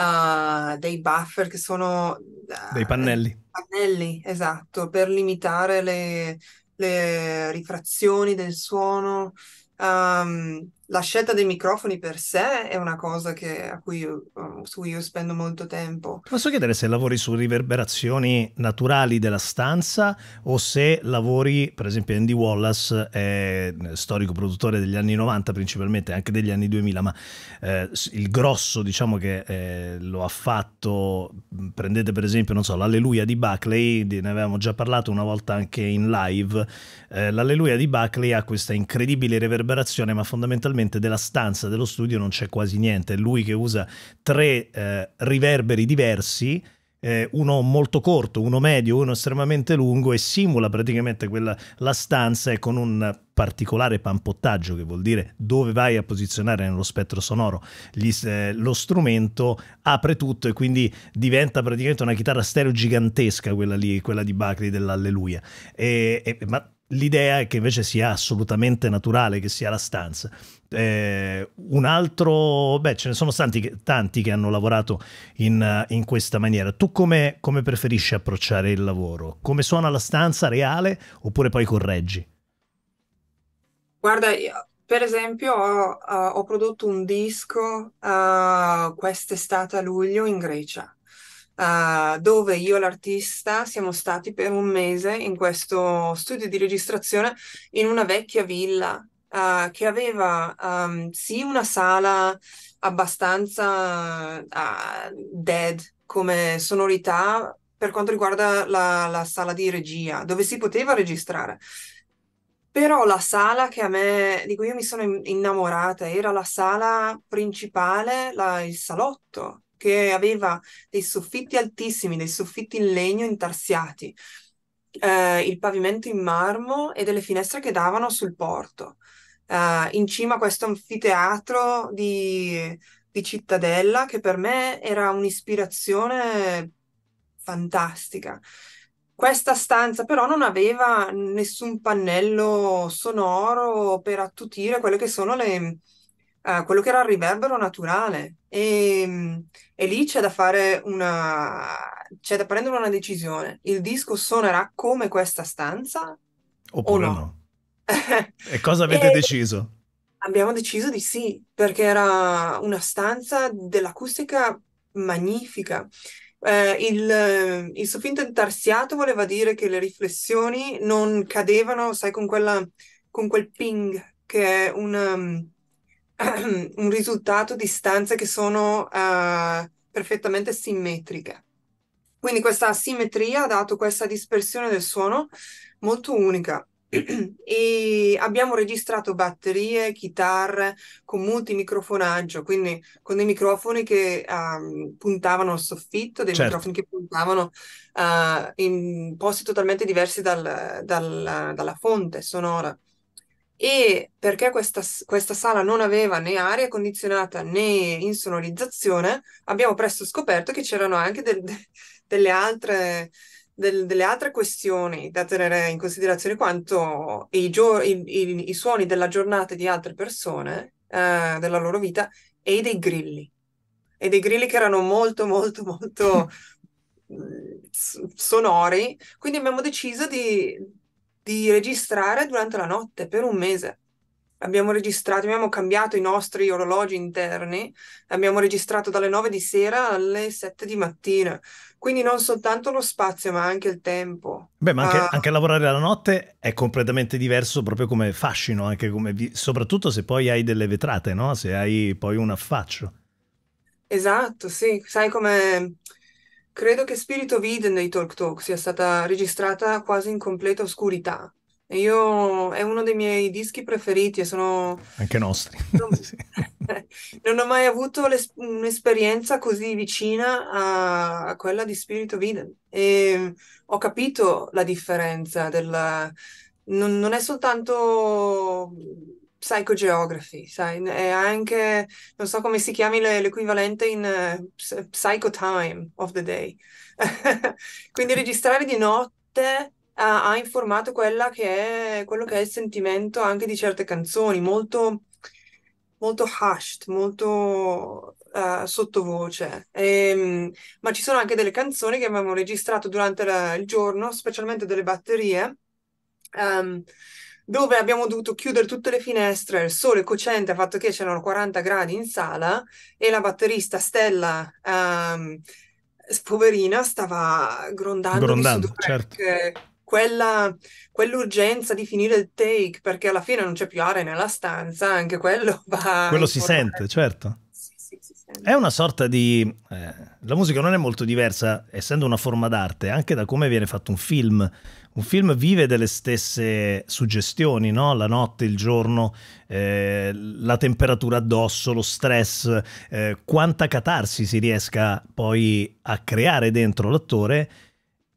uh, dei buffer che sono... Uh, dei pannelli. Pannelli, esatto, per limitare le, le rifrazioni del suono. Um, la scelta dei microfoni per sé è una cosa che, cui io, ehm, su cui io spendo molto tempo. posso chiedere se lavori su riverberazioni naturali della stanza o se lavori, per esempio Andy Wallace è eh, storico produttore degli anni 90 principalmente, anche degli anni 2000, ma eh, il grosso diciamo che eh, lo ha fatto, prendete per esempio, non so, l'Alleluia di Buckley, ne avevamo già parlato una volta anche in live, eh, l'Alleluia di Buckley ha questa incredibile riverberazione ma fondamentalmente fondamentalmente della stanza dello studio non c'è quasi niente. È lui che usa tre eh, riverberi diversi eh, uno molto corto, uno medio, uno estremamente lungo e simula praticamente quella, la stanza con un particolare pampottaggio che vuol dire dove vai a posizionare nello spettro sonoro Gli, eh, lo strumento apre tutto e quindi diventa praticamente una chitarra stereo gigantesca quella lì, quella di Buckley dell'Alleluia e, e, ma l'idea è che invece sia assolutamente naturale che sia la stanza eh, un altro, beh, ce ne sono tanti tanti che hanno lavorato in, eh, in questa maniera. Tu come, come, preferisci approcciare il lavoro? Come suona la stanza reale oppure poi correggi? Guarda, io, per esempio ho, eh, ho prodotto un disco uh, quest'estate a luglio in Grecia. Uh, dove io e l'artista siamo stati per un mese in questo studio di registrazione in una vecchia villa eh, che aveva um, sì una sala abbastanza uh, dead come sonorità per quanto riguarda la, la sala di regia, dove si poteva registrare. Però la sala che a me, di cui io mi sono innamorata, era la sala principale, la, il salotto, che aveva dei soffitti altissimi, dei soffitti in legno intarsiati, eh, il pavimento in marmo e delle finestre che davano sul porto uh, in cima a questo anfiteatro di, di Cittadella che per me era un'ispirazione fantastica. Questa stanza però non aveva nessun pannello sonoro per attutire quelle che sono le, uh, quello che era il riverbero naturale. E, e lì c'è da fare una, c'è da prendere una decisione. Il disco suonerà come questa stanza? Oppure o no? no? E cosa avete deciso? Abbiamo deciso di sì, perché era una stanza dell'acustica magnifica. Eh, il, il, soffitto intarsiato voleva dire che le riflessioni non cadevano, sai, con, quella, con quel ping che è un, um, un risultato di stanze che sono uh, perfettamente simmetriche. Quindi questa simmetria ha dato questa dispersione del suono molto unica. e abbiamo registrato batterie, chitarre con multimicrofonaggio, quindi con dei microfoni che um, puntavano al soffitto, dei certo. microfoni che puntavano uh, in posti totalmente diversi dal, dal, dalla fonte sonora. E perché questa, questa sala non aveva né aria condizionata né insonorizzazione, abbiamo presto scoperto che c'erano anche del, delle altre del, delle altre questioni da tenere in considerazione quanto i, gio- i, i, i suoni della giornata di altre persone, eh, della loro vita, e dei grilli. E dei grilli che erano molto, molto, molto mm, sonori. Quindi abbiamo deciso di, di registrare durante la notte per un mese abbiamo registrato, abbiamo cambiato i nostri orologi interni, abbiamo registrato dalle 9 di sera alle 7 di mattina, quindi non soltanto lo spazio, ma anche il tempo. Beh, ma anche, uh, anche lavorare la notte è completamente diverso proprio come fascino, anche come vi- soprattutto se poi hai delle vetrate, no? Se hai poi un affaccio. Esatto, sì. Sai come... Credo che Spirito of Eden dei Talk Talk sia stata registrata quasi in completa oscurità. Io è uno dei miei dischi preferiti e sono... Anche nostri. Non, ho mai avuto un'esperienza così vicina a, a quella di Spirito Viden e ho capito la differenza della... Non, non è soltanto psychogeography, sai, è anche, non so come si chiami l'equivalente in uh, psycho time of the day. Quindi registrare di notte ha, ha informato quella che è, quello che è il sentimento anche di certe canzoni, molto, molto hushed, molto uh, sottovoce. E, ehm, ma ci sono anche delle canzoni che avevamo registrato durante la, il giorno, specialmente delle batterie. Um, dove abbiamo dovuto chiudere tutte le finestre, il sole cocente ha fatto che c'erano 40 gradi in sala e la batterista Stella, um, poverina, stava grondando, grondando certo quella, quell'urgenza di finire il take perché alla fine non c'è più aria nella stanza, anche quello va... Quello si sente, certo. Sì, sì, si sente. È una sorta di... Eh, la musica non è molto diversa, essendo una forma d'arte, anche da come viene fatto un film. Un film vive delle stesse suggestioni, no? la notte, il giorno, eh, la temperatura addosso, lo stress, eh, quanta catarsi si riesca poi a creare dentro l'attore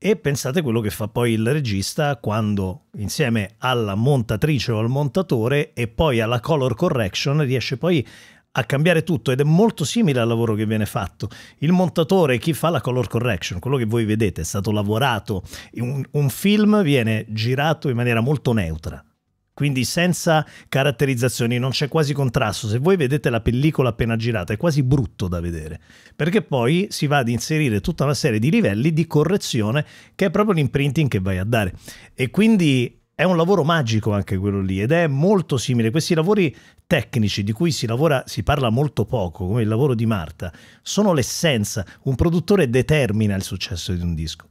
e pensate quello che fa poi il regista quando insieme alla montatrice o al montatore e poi alla color correction riesce poi a cambiare tutto ed è molto simile al lavoro che viene fatto. Il montatore, chi fa la color correction, quello che voi vedete è stato lavorato, un, un film viene girato in maniera molto neutra, quindi senza caratterizzazioni, non c'è quasi contrasto. Se voi vedete la pellicola appena girata è quasi brutto da vedere, perché poi si va ad inserire tutta una serie di livelli di correzione che è proprio l'imprinting che vai a dare. E quindi è un lavoro magico anche quello lì ed è molto simile. Questi lavori tecnici di cui si lavora, si parla molto poco, come il lavoro di Marta, sono l'essenza. Un produttore determina il successo di un disco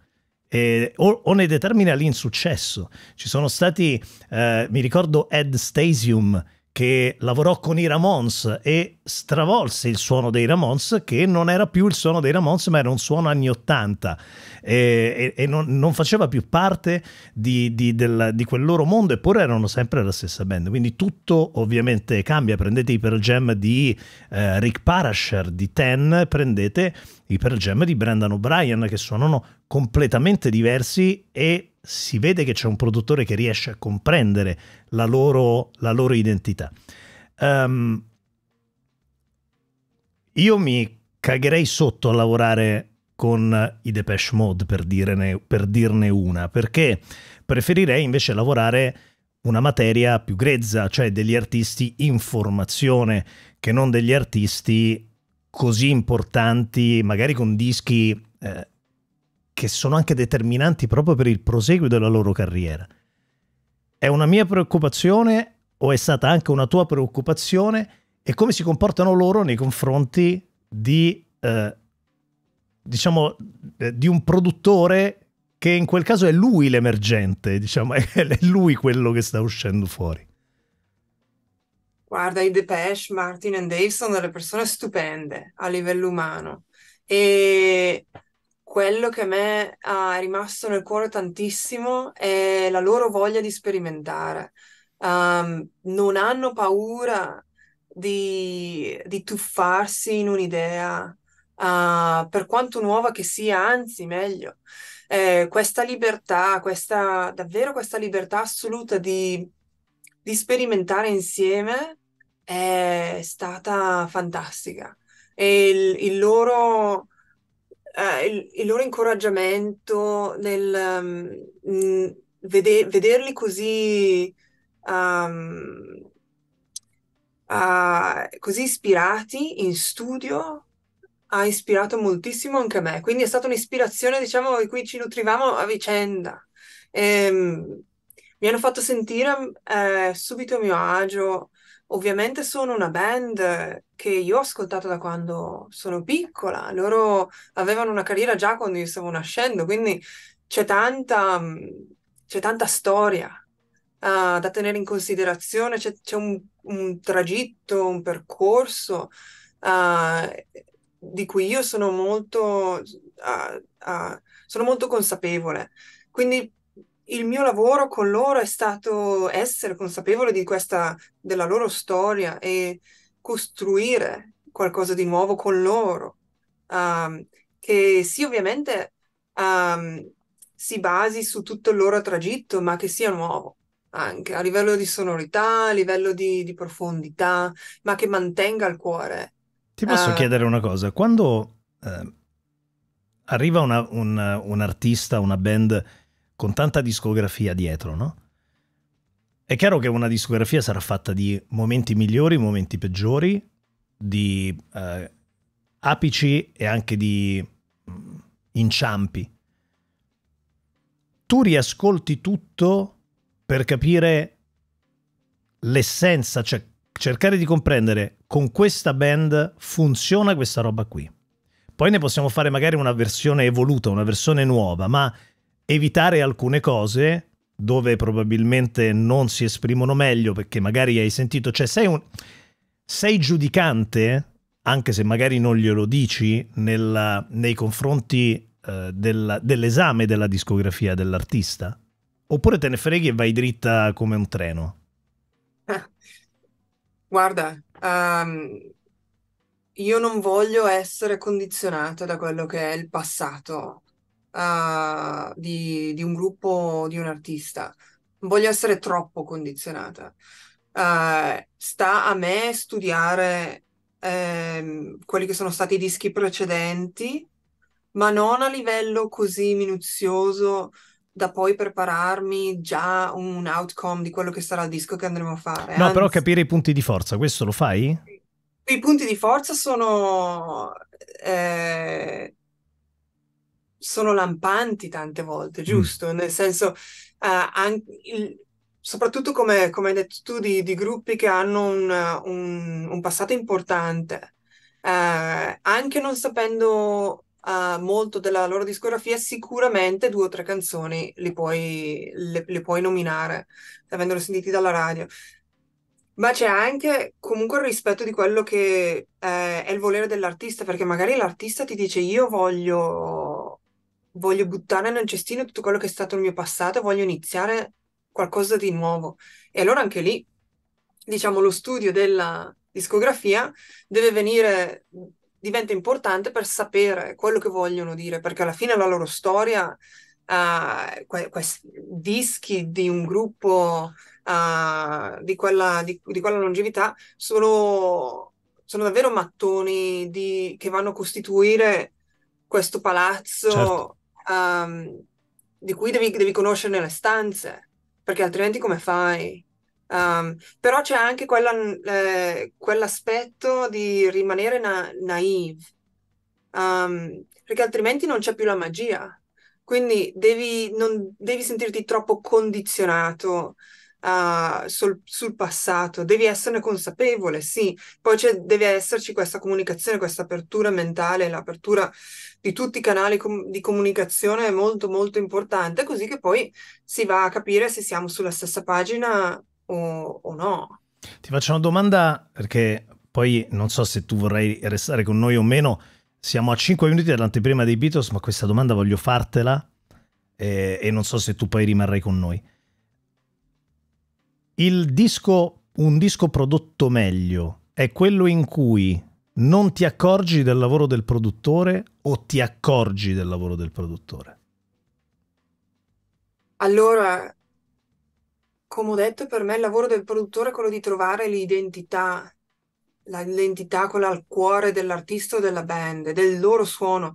eh, o, o, ne determina l'insuccesso. Ci sono stati, eh, mi ricordo Ed Stasium che lavorò con i Ramones e stravolse il suono dei Ramones, che non era più il suono dei Ramones, ma era un suono anni 80 e, e, e non, non, faceva più parte di, di, del, di, quel loro mondo, eppure erano sempre la stessa band. Quindi tutto ovviamente cambia. Prendete i Pearl Jam di eh, Rick Parasher di Ten, prendete i Pearl Jam di Brendan O'Brien, che suonano completamente diversi e si vede che c'è un produttore che riesce a comprendere la loro, la loro identità. Um, io mi cagherei sotto a lavorare con i Depeche Mode per, direne, per dirne una, perché preferirei invece lavorare una materia più grezza, cioè degli artisti in formazione, che non degli artisti così importanti, magari con dischi eh, che sono anche determinanti proprio per il proseguo della loro carriera. È una mia preoccupazione o è stata anche una tua preoccupazione e come si comportano loro nei confronti di, eh, diciamo, eh, di un produttore che in quel caso è lui l'emergente, diciamo, è lui quello che sta uscendo fuori. Guarda, i Depeche, Martin e Dave sono delle persone stupende a livello umano e quello che a me è rimasto nel cuore tantissimo è la loro voglia di sperimentare. Um, non hanno paura di, di tuffarsi in un'idea, uh, per quanto nuova che sia, anzi meglio. Eh, questa libertà, questa, davvero questa libertà assoluta di, di sperimentare insieme è stata fantastica. E il, il loro eh, il, il, loro incoraggiamento nel um, vede, vederli così, um, uh, così ispirati in studio ha ispirato moltissimo anche me. Quindi è stata un'ispirazione, diciamo, di cui ci nutrivamo a vicenda. E, um, mi hanno fatto sentire eh, subito a mio agio. Ovviamente sono una band che io ho ascoltato da quando sono piccola. Loro avevano una carriera già quando io stavo nascendo, quindi c'è tanta, mm, c'è tanta storia uh, da tenere in considerazione, c'è, c'è un, un, tragitto, un percorso uh, di cui io sono molto, uh, sono molto consapevole. Quindi il mio lavoro con loro è stato essere consapevole di questa, della loro storia e costruire qualcosa di nuovo con loro, um, che sì ovviamente um, si basi su tutto il loro tragitto, ma che sia nuovo anche a livello di sonorità, a livello di, di profondità, ma che mantenga il cuore. Ti posso uh, chiedere una cosa, quando eh, arriva una, un, un artista, una band con tanta discografia dietro, no? È chiaro che una discografia sarà fatta di momenti migliori, momenti peggiori, di eh, apici e anche di mm, inciampi. Tu riascolti tutto per capire l'essenza, cioè cercare di comprendere con questa band funziona questa roba qui. Poi ne possiamo fare magari una versione evoluta, una versione nuova, ma evitare alcune cose dove probabilmente non si esprimono meglio perché magari hai sentito, cioè sei, un, sei giudicante, anche se magari non glielo dici, nella, nei confronti eh, della, dell'esame della discografia dell'artista? Oppure te ne freghi e vai dritta come un treno? guarda, um, io non voglio essere condizionato da quello che è il passato uh, di, di, un gruppo, di un artista. Non voglio essere troppo condizionata. Uh, sta a me studiare ehm, quelli che sono stati i dischi precedenti, ma non a livello così minuzioso da poi prepararmi già un outcome di quello che sarà il disco che andremo a fare. No, Anzi, però capire i punti di forza, questo lo fai? I punti di forza sono eh, sono lampanti tante volte, mm. giusto? Mm. Nel senso, uh, eh, anche il, soprattutto come, come, hai detto tu, di, di gruppi che hanno un, un, un passato importante, uh, anche non sapendo uh, molto della loro discografia, sicuramente due o tre canzoni le puoi, le, le puoi nominare, avendole sentite dalla radio. Ma c'è anche comunque il rispetto di quello che eh, è il volere dell'artista, perché magari l'artista ti dice io voglio voglio buttare nel cestino tutto quello che è stato il mio passato, voglio iniziare qualcosa di nuovo. E allora anche lì, diciamo, lo studio della discografia deve venire, diventa importante per sapere quello che vogliono dire, perché alla fine la loro storia, uh, que- questi dischi di un gruppo uh, di, quella, di, di quella longevità sono, sono davvero mattoni di, che vanno a costituire questo palazzo certo um, di cui devi, devi conoscere le stanze, perché altrimenti come fai? Um, però c'è anche quella, eh, quell'aspetto di rimanere na- naive, um, perché altrimenti non c'è più la magia. Quindi devi, non devi sentirti troppo condizionato sul, sul, passato, devi esserne consapevole, sì, poi deve esserci questa comunicazione, questa apertura mentale, l'apertura di tutti i canali com- di comunicazione è molto molto importante, così che poi si va a capire se siamo sulla stessa pagina o, o no. Ti faccio una domanda perché poi non so se tu vorrai restare con noi o meno. Siamo a 5 minuti dall'anteprima dei Beatles, ma questa domanda voglio fartela eh, e non so se tu poi rimarrai con noi. Il disco, un disco prodotto meglio, è quello in cui non ti accorgi del lavoro del produttore o ti accorgi del lavoro del produttore? Allora, come ho detto, per me il lavoro del produttore è quello di trovare l'identità, l'identità quella al cuore dell'artista o della band, del loro suono.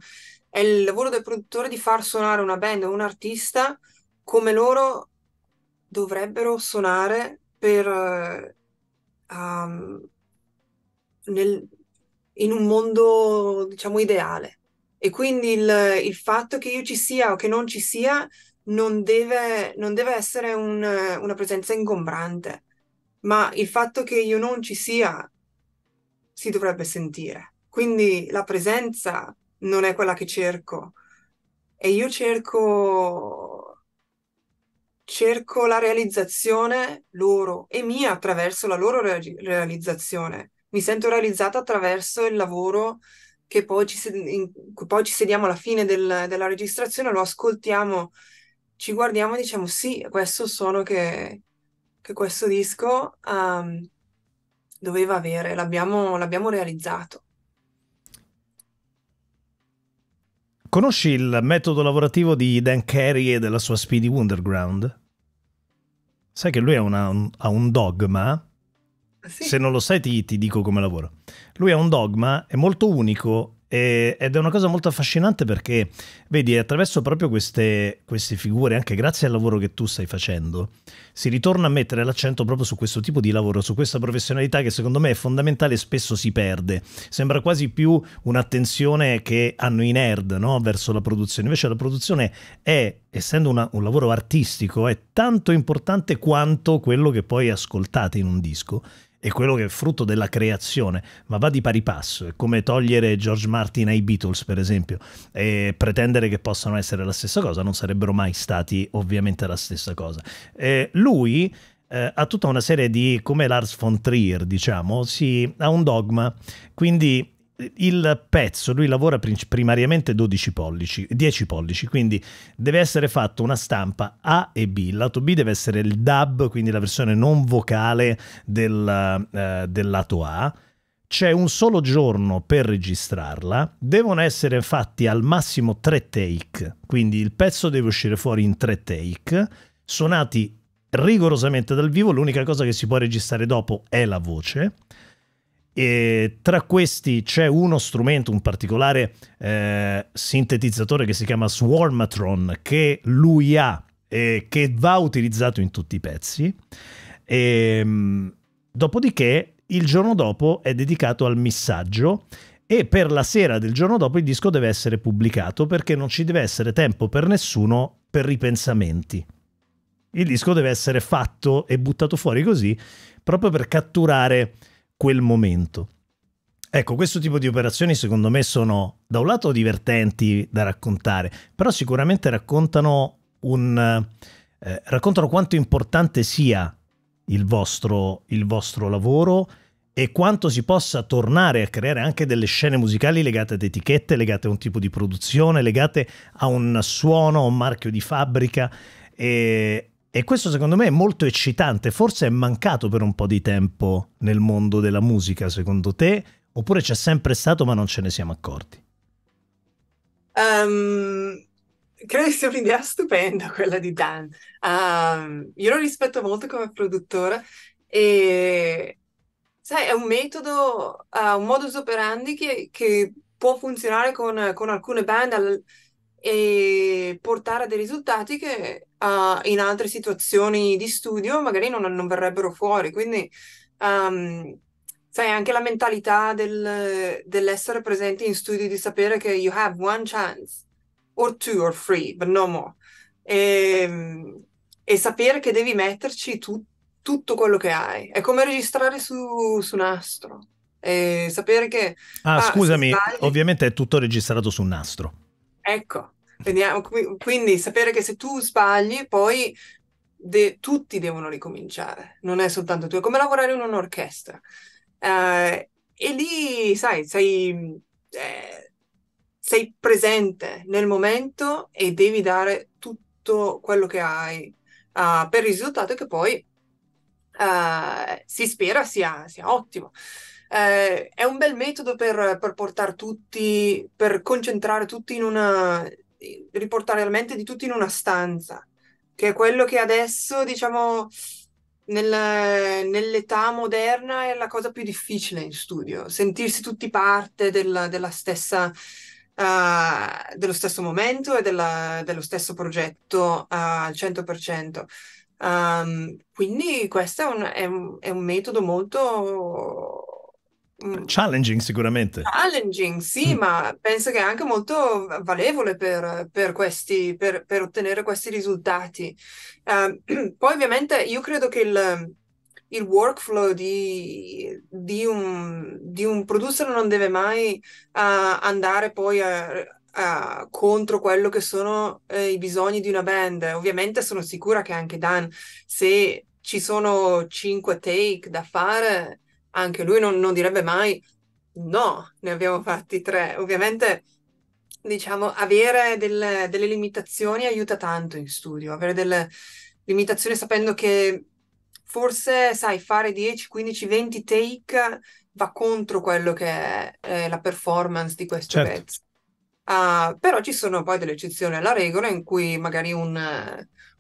È il lavoro del produttore di far suonare una band o un artista come loro dovrebbero suonare per, eh, um, nel, in un mondo, diciamo, ideale. E quindi il, il, fatto che io ci sia o che non ci sia non deve, non deve essere un, una presenza ingombrante, ma il fatto che io non ci sia si dovrebbe sentire. Quindi la presenza non è quella che cerco. E io cerco cerco la realizzazione loro e mia attraverso la loro re- realizzazione. Mi sento realizzata attraverso il lavoro che poi ci, sed- in- poi ci sediamo alla fine del- della registrazione, lo ascoltiamo, ci guardiamo e diciamo sì, questo sono che, che questo disco um, doveva avere, l'abbiamo, l'abbiamo realizzato. Conosci il metodo lavorativo di Dan Carey e della sua Speedy Wonderground? Sai che lui ha, una, un, ha un dogma. Sì. Se non lo sai, ti, ti dico come lavoro. Lui ha un dogma, è molto unico ed è una cosa molto affascinante perché, vedi, attraverso proprio queste, queste figure, anche grazie al lavoro che tu stai facendo, si ritorna a mettere l'accento proprio su questo tipo di lavoro, su questa professionalità che secondo me è fondamentale e spesso si perde. Sembra quasi più un'attenzione che hanno i nerd no? verso la produzione. Invece la produzione è, essendo una, un lavoro artistico, è tanto importante quanto quello che poi ascoltate in un disco è quello che è frutto della creazione, ma va di pari passo. È come togliere George Martin ai Beatles, per esempio, e pretendere che possano essere la stessa cosa, non sarebbero mai stati ovviamente la stessa cosa. E lui eh, ha tutta una serie di, come Lars von Trier, diciamo, si, ha un dogma, quindi il pezzo, lui lavora primariamente 12 pollici, 10 pollici, quindi deve essere fatta una stampa A e B. Il lato B deve essere il dub, quindi la versione non vocale del, eh, del lato A. C'è un solo giorno per registrarla, devono essere fatti al massimo tre take, quindi il pezzo deve uscire fuori in tre take, suonati rigorosamente dal vivo, l'unica cosa che si può registrare dopo è la voce. E tra questi c'è uno strumento, un particolare eh, sintetizzatore che si chiama Swarmatron, che lui ha e che va utilizzato in tutti i pezzi. E, ehm, dopodiché, il giorno dopo è dedicato al missaggio e per la sera del giorno dopo il disco deve essere pubblicato perché non ci deve essere tempo per nessuno per ripensamenti. Il disco deve essere fatto e buttato fuori così proprio per catturare quel momento. Ecco, questo tipo di operazioni secondo me sono da un lato divertenti da raccontare, però sicuramente raccontano, un, eh, raccontano quanto importante sia il vostro, il vostro lavoro e quanto si possa tornare a creare anche delle scene musicali legate ad etichette, legate a un tipo di produzione, legate a un suono, a un marchio di fabbrica. E, e questo secondo me è molto eccitante, forse è mancato per un po' di tempo nel mondo della musica, secondo te? Oppure c'è sempre stato ma non ce ne siamo accorti? Um, credo che sia un'idea stupenda quella di Dan. Um, io lo rispetto molto come produttore e sai, è un metodo, uh, un modus operandi che, che può funzionare con, con alcune band al, e portare a dei risultati che uh, in altre situazioni di studio magari non, non verrebbero fuori. Quindi, um, sai, anche la mentalità del, dell'essere presenti in studio di sapere che you have one chance, or two, or three, but no more. E, ehm, e sapere che devi metterci tu, tutto quello che hai. È come registrare su, su nastro. E sapere che... Ah, ah scusami, ovviamente è tutto registrato su nastro. Ecco, vediamo, quindi sapere che se tu sbagli poi de- tutti devono ricominciare, non è soltanto tu, è come lavorare in un'orchestra. Eh, e lì, sai, sei, eh, sei presente nel momento e devi dare tutto quello che hai uh, per il risultato che poi uh, si spera sia, sia ottimo eh, è un bel metodo per, per portare tutti, per concentrare tutti in una, riportare la mente di tutti in una stanza, che è quello che adesso, diciamo, nel, nell'età moderna è la cosa più difficile in studio, sentirsi tutti parte della, della stessa, uh, dello stesso momento e della, dello stesso progetto uh, al 100%. Um, ehm, quindi questo è un, è un, è un metodo molto Mm. Challenging sicuramente. Challenging, sì, mm. ma penso che è anche molto valevole per, per, questi, per, per ottenere questi risultati. Uh, poi ovviamente io credo che il, il workflow di, di, un, di, un, producer non deve mai uh, andare poi a, Uh, contro quello che sono uh, i bisogni di una band. Ovviamente sono sicura che anche Dan, se ci sono cinque take da fare, anche lui non, non direbbe mai no, ne abbiamo fatti tre. Ovviamente, diciamo, avere delle, delle limitazioni aiuta tanto in studio, avere delle limitazioni sapendo che forse, sai, fare 10, 15, 20 take va contro quello che è, è eh, la performance di questo certo. pezzo. Uh, però ci sono poi delle eccezioni alla regola in cui magari un,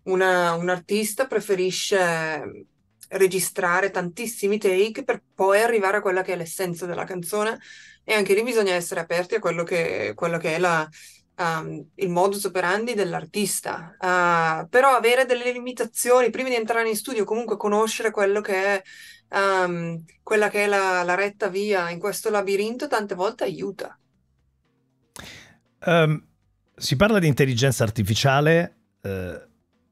una, un artista preferisce registrare tantissimi take per poi arrivare a quella che è l'essenza della canzone e anche lì bisogna essere aperti a quello che, quello che è la, um, il modus operandi dell'artista. Uh, però avere delle limitazioni prima di entrare in studio, comunque conoscere quello che è, um, quella che è la, la, retta via in questo labirinto, tante volte aiuta. Um, si parla di intelligenza artificiale. Eh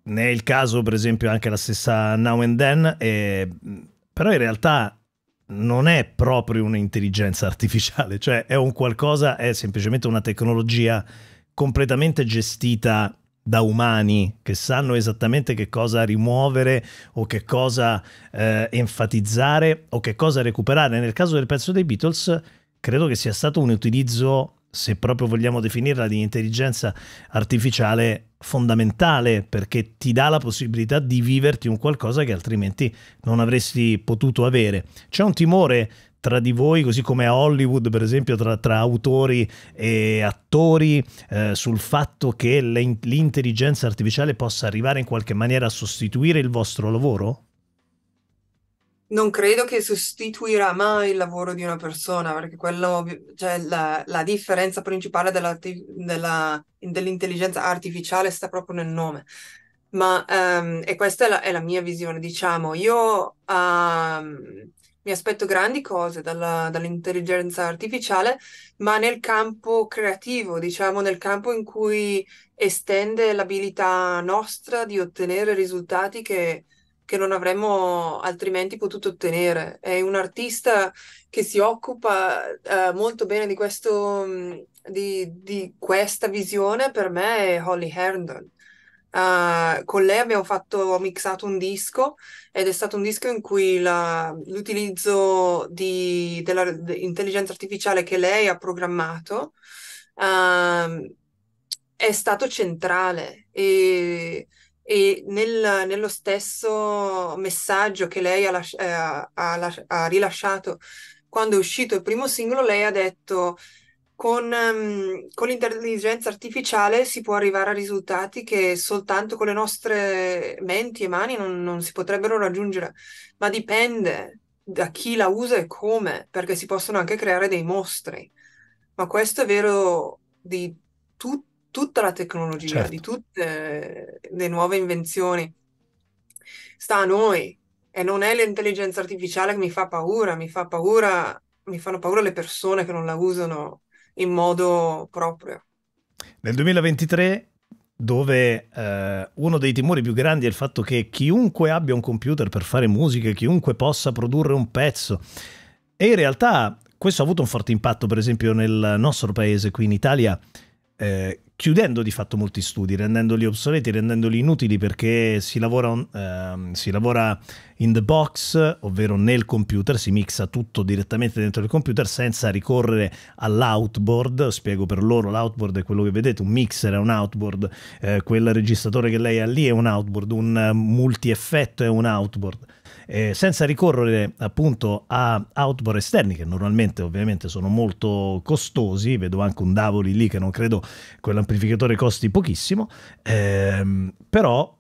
ne è il caso per esempio anche la stessa Now and Then, e, però in realtà non è proprio un'intelligenza artificiale, cioè è un qualcosa, è semplicemente una tecnologia completamente gestita da umani che sanno esattamente che cosa rimuovere o che cosa eh, enfatizzare o che cosa recuperare. Nel caso del pezzo dei Beatles, credo che sia stato un utilizzo, se proprio vogliamo definirla, di intelligenza artificiale fondamentale perché ti dà la possibilità di viverti un qualcosa che altrimenti non avresti potuto avere. C'è un timore tra di voi, così come a Hollywood, per esempio, tra, tra autori e attori, eh, sul fatto che l'intelligenza artificiale possa arrivare in qualche maniera a sostituire il vostro lavoro? non credo che sostituirà mai il lavoro di una persona, perché quello, cioè la, la differenza principale della, della, dell'intelligenza artificiale sta proprio nel nome. Ma, um, e questa è la, è la, mia visione, diciamo, io um, mi aspetto grandi cose dalla, dall'intelligenza artificiale, ma nel campo creativo, diciamo, nel campo in cui estende l'abilità nostra di ottenere risultati che che non avremmo altrimenti potuto ottenere. È un artista che si occupa eh, molto bene di, questo, mm, di, di, questa visione, per me è Holly Herndon. Uh, con lei abbiamo fatto, ho mixato un disco ed è stato un disco in cui l'utilizzo di, dell'intelligenza artificiale che lei ha programmato uh, è stato centrale e e nel, nello stesso messaggio che lei ha, las- eh, ha, ha, rilasciato quando è uscito il primo singolo, lei ha detto con, um, con l'intelligenza artificiale si può arrivare a risultati che soltanto con le nostre menti e mani non, non si potrebbero raggiungere, ma dipende da chi la usa e come, perché si possono anche creare dei mostri. Ma questo è vero di tutti tutta la tecnologia, certo. di tutte le nuove invenzioni. Sta a noi. E non è l'intelligenza artificiale che mi fa paura, mi fa paura, mi fanno paura le persone che non la usano in modo proprio. Nel 2023 dove eh, uno dei timori più grandi è il fatto che chiunque abbia un computer per fare musica, chiunque possa produrre un pezzo. E in realtà questo ha avuto un forte impatto, per esempio, nel nostro paese, qui in Italia. Eh, chiudendo di fatto molti studi, rendendoli obsoleti, rendendoli inutili perché si lavora, ehm, si lavora, in the box, ovvero nel computer, si mixa tutto direttamente dentro il computer senza ricorrere all'outboard, spiego per loro, l'outboard è quello che vedete, un mixer è un outboard, eh, quel registratore che lei ha lì è un outboard, un multi-effetto è un outboard eh, senza ricorrere appunto a outboard esterni che normalmente ovviamente sono molto costosi, vedo anche un Davoli lì che non credo quell'amplificatore costi pochissimo, ehm, però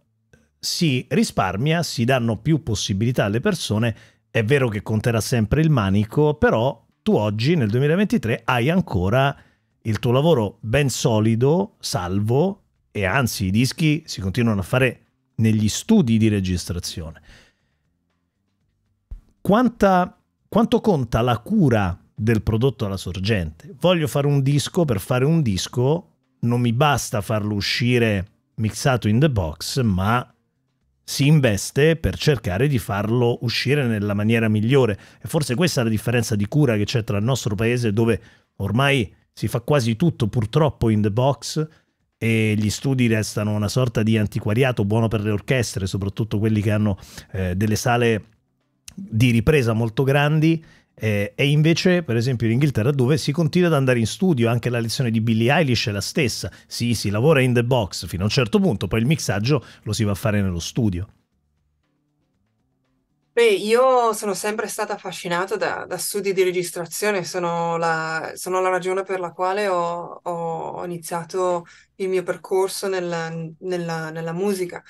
si risparmia, si danno più possibilità alle persone, è vero che conterà sempre il manico, però tu oggi nel 2023 hai ancora il tuo lavoro ben solido, salvo e anzi i dischi si continuano a fare negli studi di registrazione quanta, quanto conta la cura del prodotto alla sorgente. Voglio fare un disco, per fare un disco non mi basta farlo uscire mixato in the box, ma si investe per cercare di farlo uscire nella maniera migliore. E forse questa è la differenza di cura che c'è tra il nostro paese dove ormai si fa quasi tutto purtroppo in the box e gli studi restano una sorta di antiquariato buono per le orchestre, soprattutto quelli che hanno eh, delle sale di ripresa molto grandi eh, e invece, per esempio, in Inghilterra, dove si continua ad andare in studio, anche la lezione di Billie Eilish è la stessa. Sì, si lavora in the box fino a un certo punto, poi il mixaggio lo si va a fare nello studio. Beh, io sono sempre stata affascinata da, da studi di registrazione, sono la, sono la, ragione per la quale ho, ho iniziato il mio percorso nella, nella, nella musica.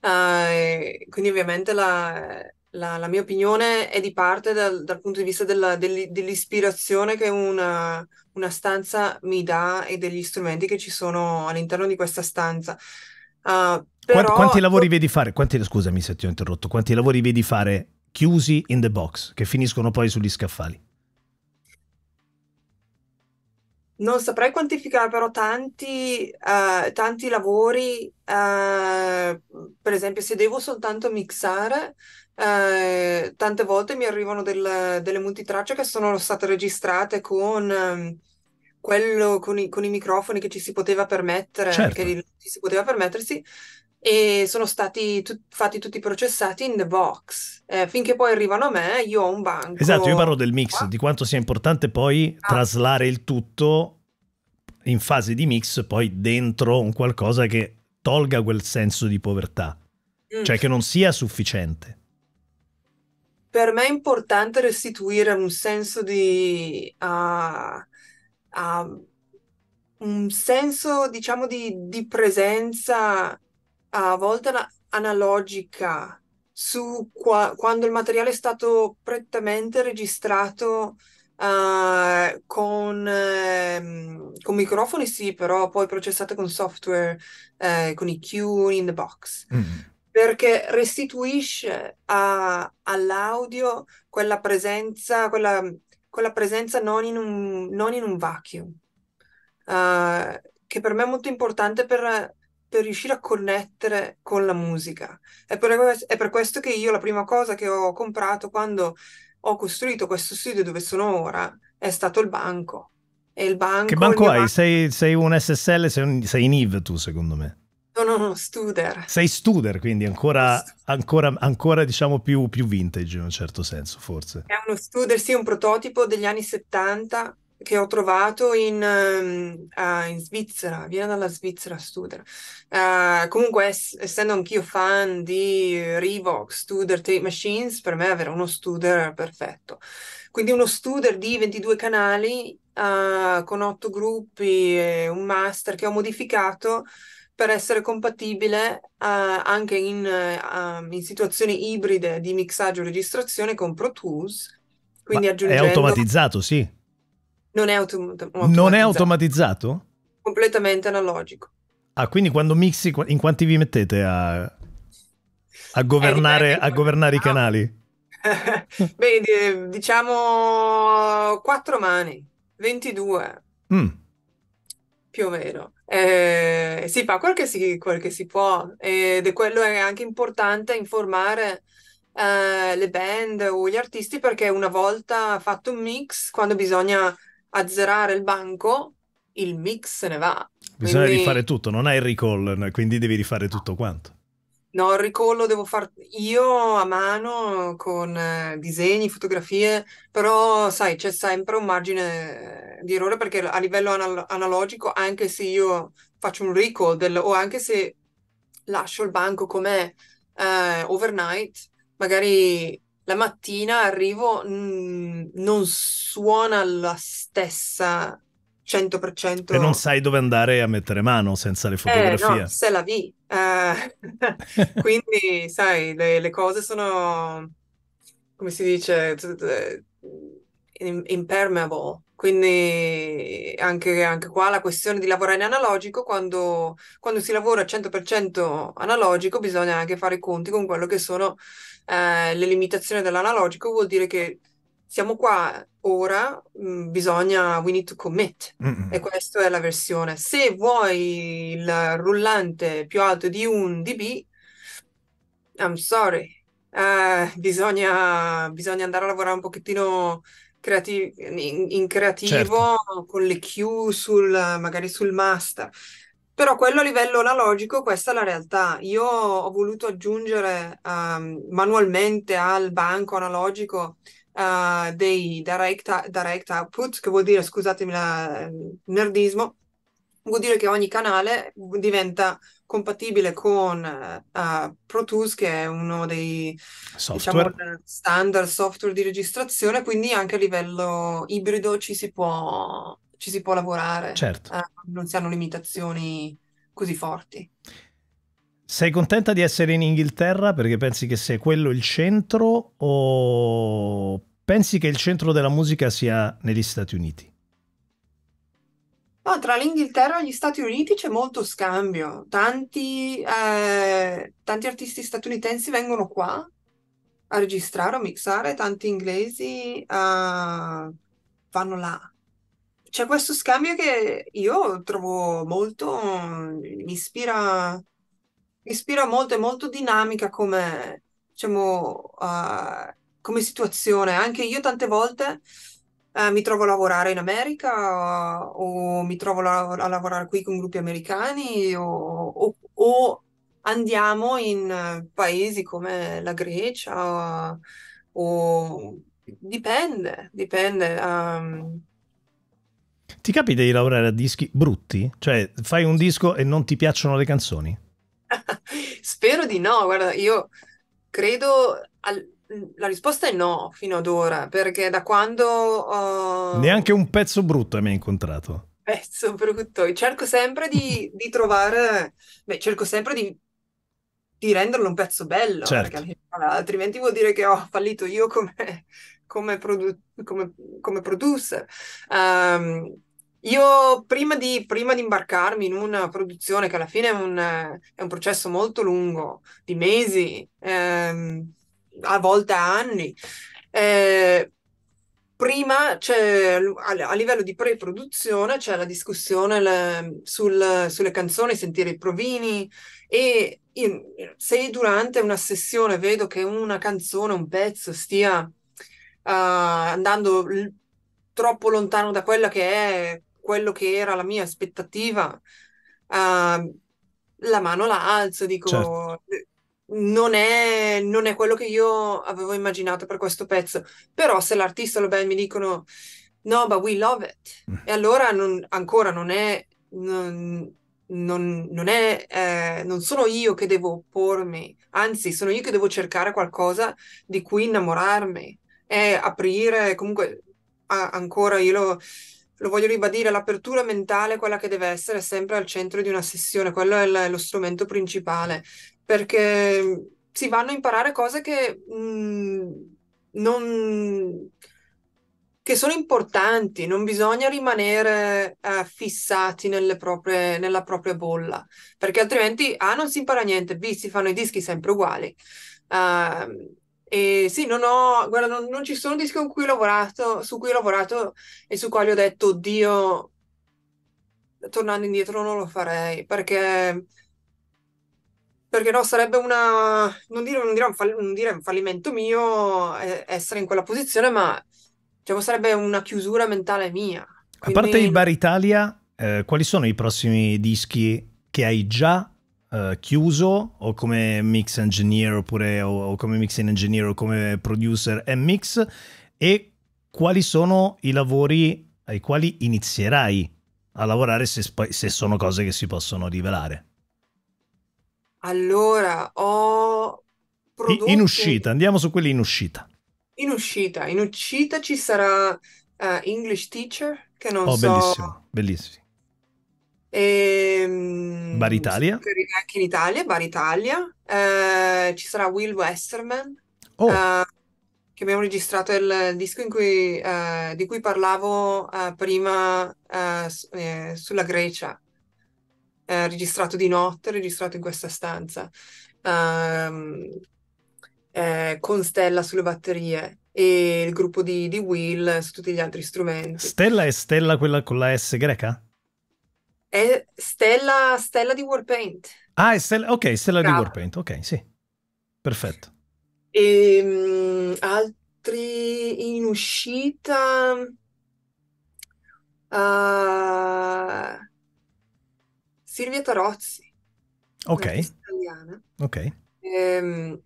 Uh, quindi ovviamente la, la, la, mia opinione è di parte dal, dal punto di vista della, dell'ispirazione che una, una, stanza mi dà e degli strumenti che ci sono all'interno di questa stanza. Uh, però... quanti, lavori vedi fare? Quanti, scusami se ti ho interrotto. Quanti lavori vedi fare chiusi in the box che finiscono poi sugli scaffali? non saprei quantificare, però tanti, uh, tanti lavori, uh, per esempio, se devo soltanto mixare, uh, tante volte mi arrivano del, delle multitracce che sono state registrate con, um, quello, con, i, con, i, microfoni che ci si poteva permettere, certo. che ci si poteva permettersi, e sono stati tu- fatti tutti processati in the box. Eh, finché poi arrivano a me, io ho un banco. Esatto, io parlo del mix, ah. di quanto sia importante poi ah. traslare il tutto in fase di mix, poi dentro un qualcosa che tolga quel senso di povertà, mm. cioè che non sia sufficiente. Per me è importante restituire un senso di... Uh, uh, un senso, diciamo, di, di presenza a volta analogica su qua, quando il materiale è stato prettamente registrato uh, con, eh, con, microfoni, sì, però poi processato con software, eh, con i cue in the box. Mm. Perché restituisce a, all'audio quella presenza, quella, quella presenza non in un, non in un vacuum, uh, che per me è molto importante per, per riuscire a connettere con la musica. È per, è per, questo che io la prima cosa che ho comprato quando ho costruito questo studio dove sono ora è stato il banco. E il banco che banco hai? Banco... Sei, sei, un SSL, sei, un, sei in IV tu secondo me. Sono uno Studer. Sei Studer, quindi ancora, ancora, ancora diciamo più, più, vintage in un certo senso, forse. È uno Studer, sì, un prototipo degli anni 70 che ho trovato in, uh, in Svizzera, viene dalla Svizzera Studer. Uh, comunque, es- essendo anch'io fan di Revox, Studer, Tape Machines, per me avere uno Studer era perfetto. Quindi uno Studer di 22 canali uh, con 8 gruppi e un master che ho modificato per essere compatibile uh, anche in, uh, in, situazioni ibride di mixaggio e registrazione con Pro Tools. Quindi Ma aggiungendo... È automatizzato, sì. Non è, autom- automatizzato. Non è automatizzato? Completamente analogico. Ah, quindi quando mixi, in quanti vi mettete a, a governare, eh, a governare i canali? Beh, diciamo quattro mani, 22. Mm. Più o meno. Eh, si fa quel che si, quel che si può ed è quello che è anche importante informare eh, le band o gli artisti perché una volta fatto un mix, quando bisogna azzerare il banco, il mix se ne va. Bisogna quindi... rifare tutto, non hai il recall, quindi devi rifare tutto quanto. No, il recall lo devo fare io a mano con eh, disegni, fotografie, però sai, c'è sempre un margine eh, di errore perché a livello anal- analogico, anche se io faccio un recall del, o anche se lascio il banco com'è eh, overnight, magari la mattina arrivo, mh, mm, non suona la stessa 100%. E non sai dove andare a mettere mano senza le eh, fotografie. Eh, no, se la vi. Uh, quindi, sai, le, le, cose sono, come si dice, eh, impermeable. Quindi anche, anche, qua la questione di lavorare in analogico, quando, quando, si lavora al 100% analogico bisogna anche fare i conti con quello che sono eh, le limitazioni dell'analogico, vuol dire che siamo qua ora, mh, mm, bisogna, we need to commit. Mm-hmm. E questa è la versione. Se vuoi il rullante più alto di un dB, I'm sorry, eh, bisogna, bisogna andare a lavorare un pochettino creati- in, in, creativo certo. con le Q sul, magari sul master. Però quello a livello analogico, questa è la realtà. Io ho voluto aggiungere um, manualmente al banco analogico uh, dei direct, direct output, che vuol dire, scusatemi il ehm, nerdismo, vuol dire che ogni canale diventa compatibile con uh, Pro Tools, che è uno dei diciamo, software. Diciamo, standard software di registrazione, quindi anche a livello ibrido ci si può, ci si può lavorare. Certo. Uh, non si hanno limitazioni così forti. Sei contenta di essere in Inghilterra perché pensi che sia quello il centro o pensi che il centro della musica sia negli Stati Uniti? No, tra l'Inghilterra e gli Stati Uniti c'è molto scambio. Tanti, eh, tanti artisti statunitensi vengono qua a registrare o mixare, tanti inglesi eh, vanno là. C'è questo scambio che io trovo molto, mi ispira, mi ispira molto, è molto dinamica come, diciamo, eh, come situazione. Anche io tante volte eh, mi trovo a lavorare in America o, mi trovo la, a lavorare qui con gruppi americani o, o, o andiamo in eh, paesi come la Grecia o dipende, dipende. Um... Ti capita di lavorare a dischi brutti? Cioè fai un disco e non ti piacciono le canzoni? Spero di no, guarda, io credo al, Mhmm, la risposta è no, fino ad ora, perché da quando ho... Neanche un pezzo brutto mi ha incontrato. Pezzo brutto. Cerco sempre di, di trovare... Beh, cerco sempre di, di, renderlo un pezzo bello, certo. perché, altrimenti vuol dire che ho fallito io come, come, produ- come, come producer. Um, io prima di, prima di, imbarcarmi in una produzione che alla fine è un, è un processo molto lungo, di mesi, ehm, a volte anni. Eh, prima c'è, a livello di pre-produzione c'è la discussione le, sul, sulle canzoni, sentire i provini e io, se durante una sessione vedo che una canzone, un pezzo stia uh, andando l- troppo lontano da quella che è quello che era la mia aspettativa, uh, la mano la alzo, dico certo non è, non è quello che io avevo immaginato per questo pezzo. Però se l'artista lo beh, mi dicono no, but we love it. Mm. E allora non, ancora non è... Non, non, non, è, eh, non sono io che devo oppormi, anzi sono io che devo cercare qualcosa di cui innamorarmi e aprire, comunque a, ancora io lo, lo, voglio ribadire, l'apertura mentale è quella che deve essere sempre al centro di una sessione, quello è l- lo strumento principale perché si vanno a imparare cose che mh, mm, non che sono importanti, non bisogna rimanere eh, fissati proprie, nella propria bolla, perché altrimenti A ah, non si impara niente, B si fanno i dischi sempre uguali. Uh, e sì, non ho, guarda, non, non, ci sono dischi con cui ho lavorato, su cui ho lavorato e su quali ho detto, oddio, tornando indietro non lo farei, perché perché no, sarebbe una, non dire, non dire, un, fall- non dire un, fallimento mio eh, essere in quella posizione, ma diciamo, sarebbe una chiusura mentale mia. Quindi... A parte i Bar Italia, eh, quali sono i prossimi dischi che hai già eh, chiuso o come mix engineer oppure o, o come mixing engineer o come producer e mix e quali sono i lavori ai quali inizierai a lavorare se, se sono cose che si possono rivelare? Allora, ho prodotto... In uscita, andiamo su quelli in uscita. In uscita, in uscita ci sarà uh, English Teacher, che non oh, so... bellissimo, bellissimo. E, ehm, Bar Italia. Anche in Italia, Bar Italia. Uh, ci sarà Will Westerman. Oh. Uh, che abbiamo registrato il disco cui, uh, di cui parlavo prima sulla Grecia eh, registrato di notte, registrato in questa stanza, um, eh, con Stella sulle batterie e il gruppo di, di, Will su tutti gli altri strumenti. Stella è Stella quella con la S greca? È Stella, Stella di Warpaint. Ah, è Stella, ok, Stella Bravo. di Warpaint, ok, sì. Perfetto. E, um, altri in uscita... Uh, Silvia Tarozzi. Ok. Italiana. Ok. Ehm,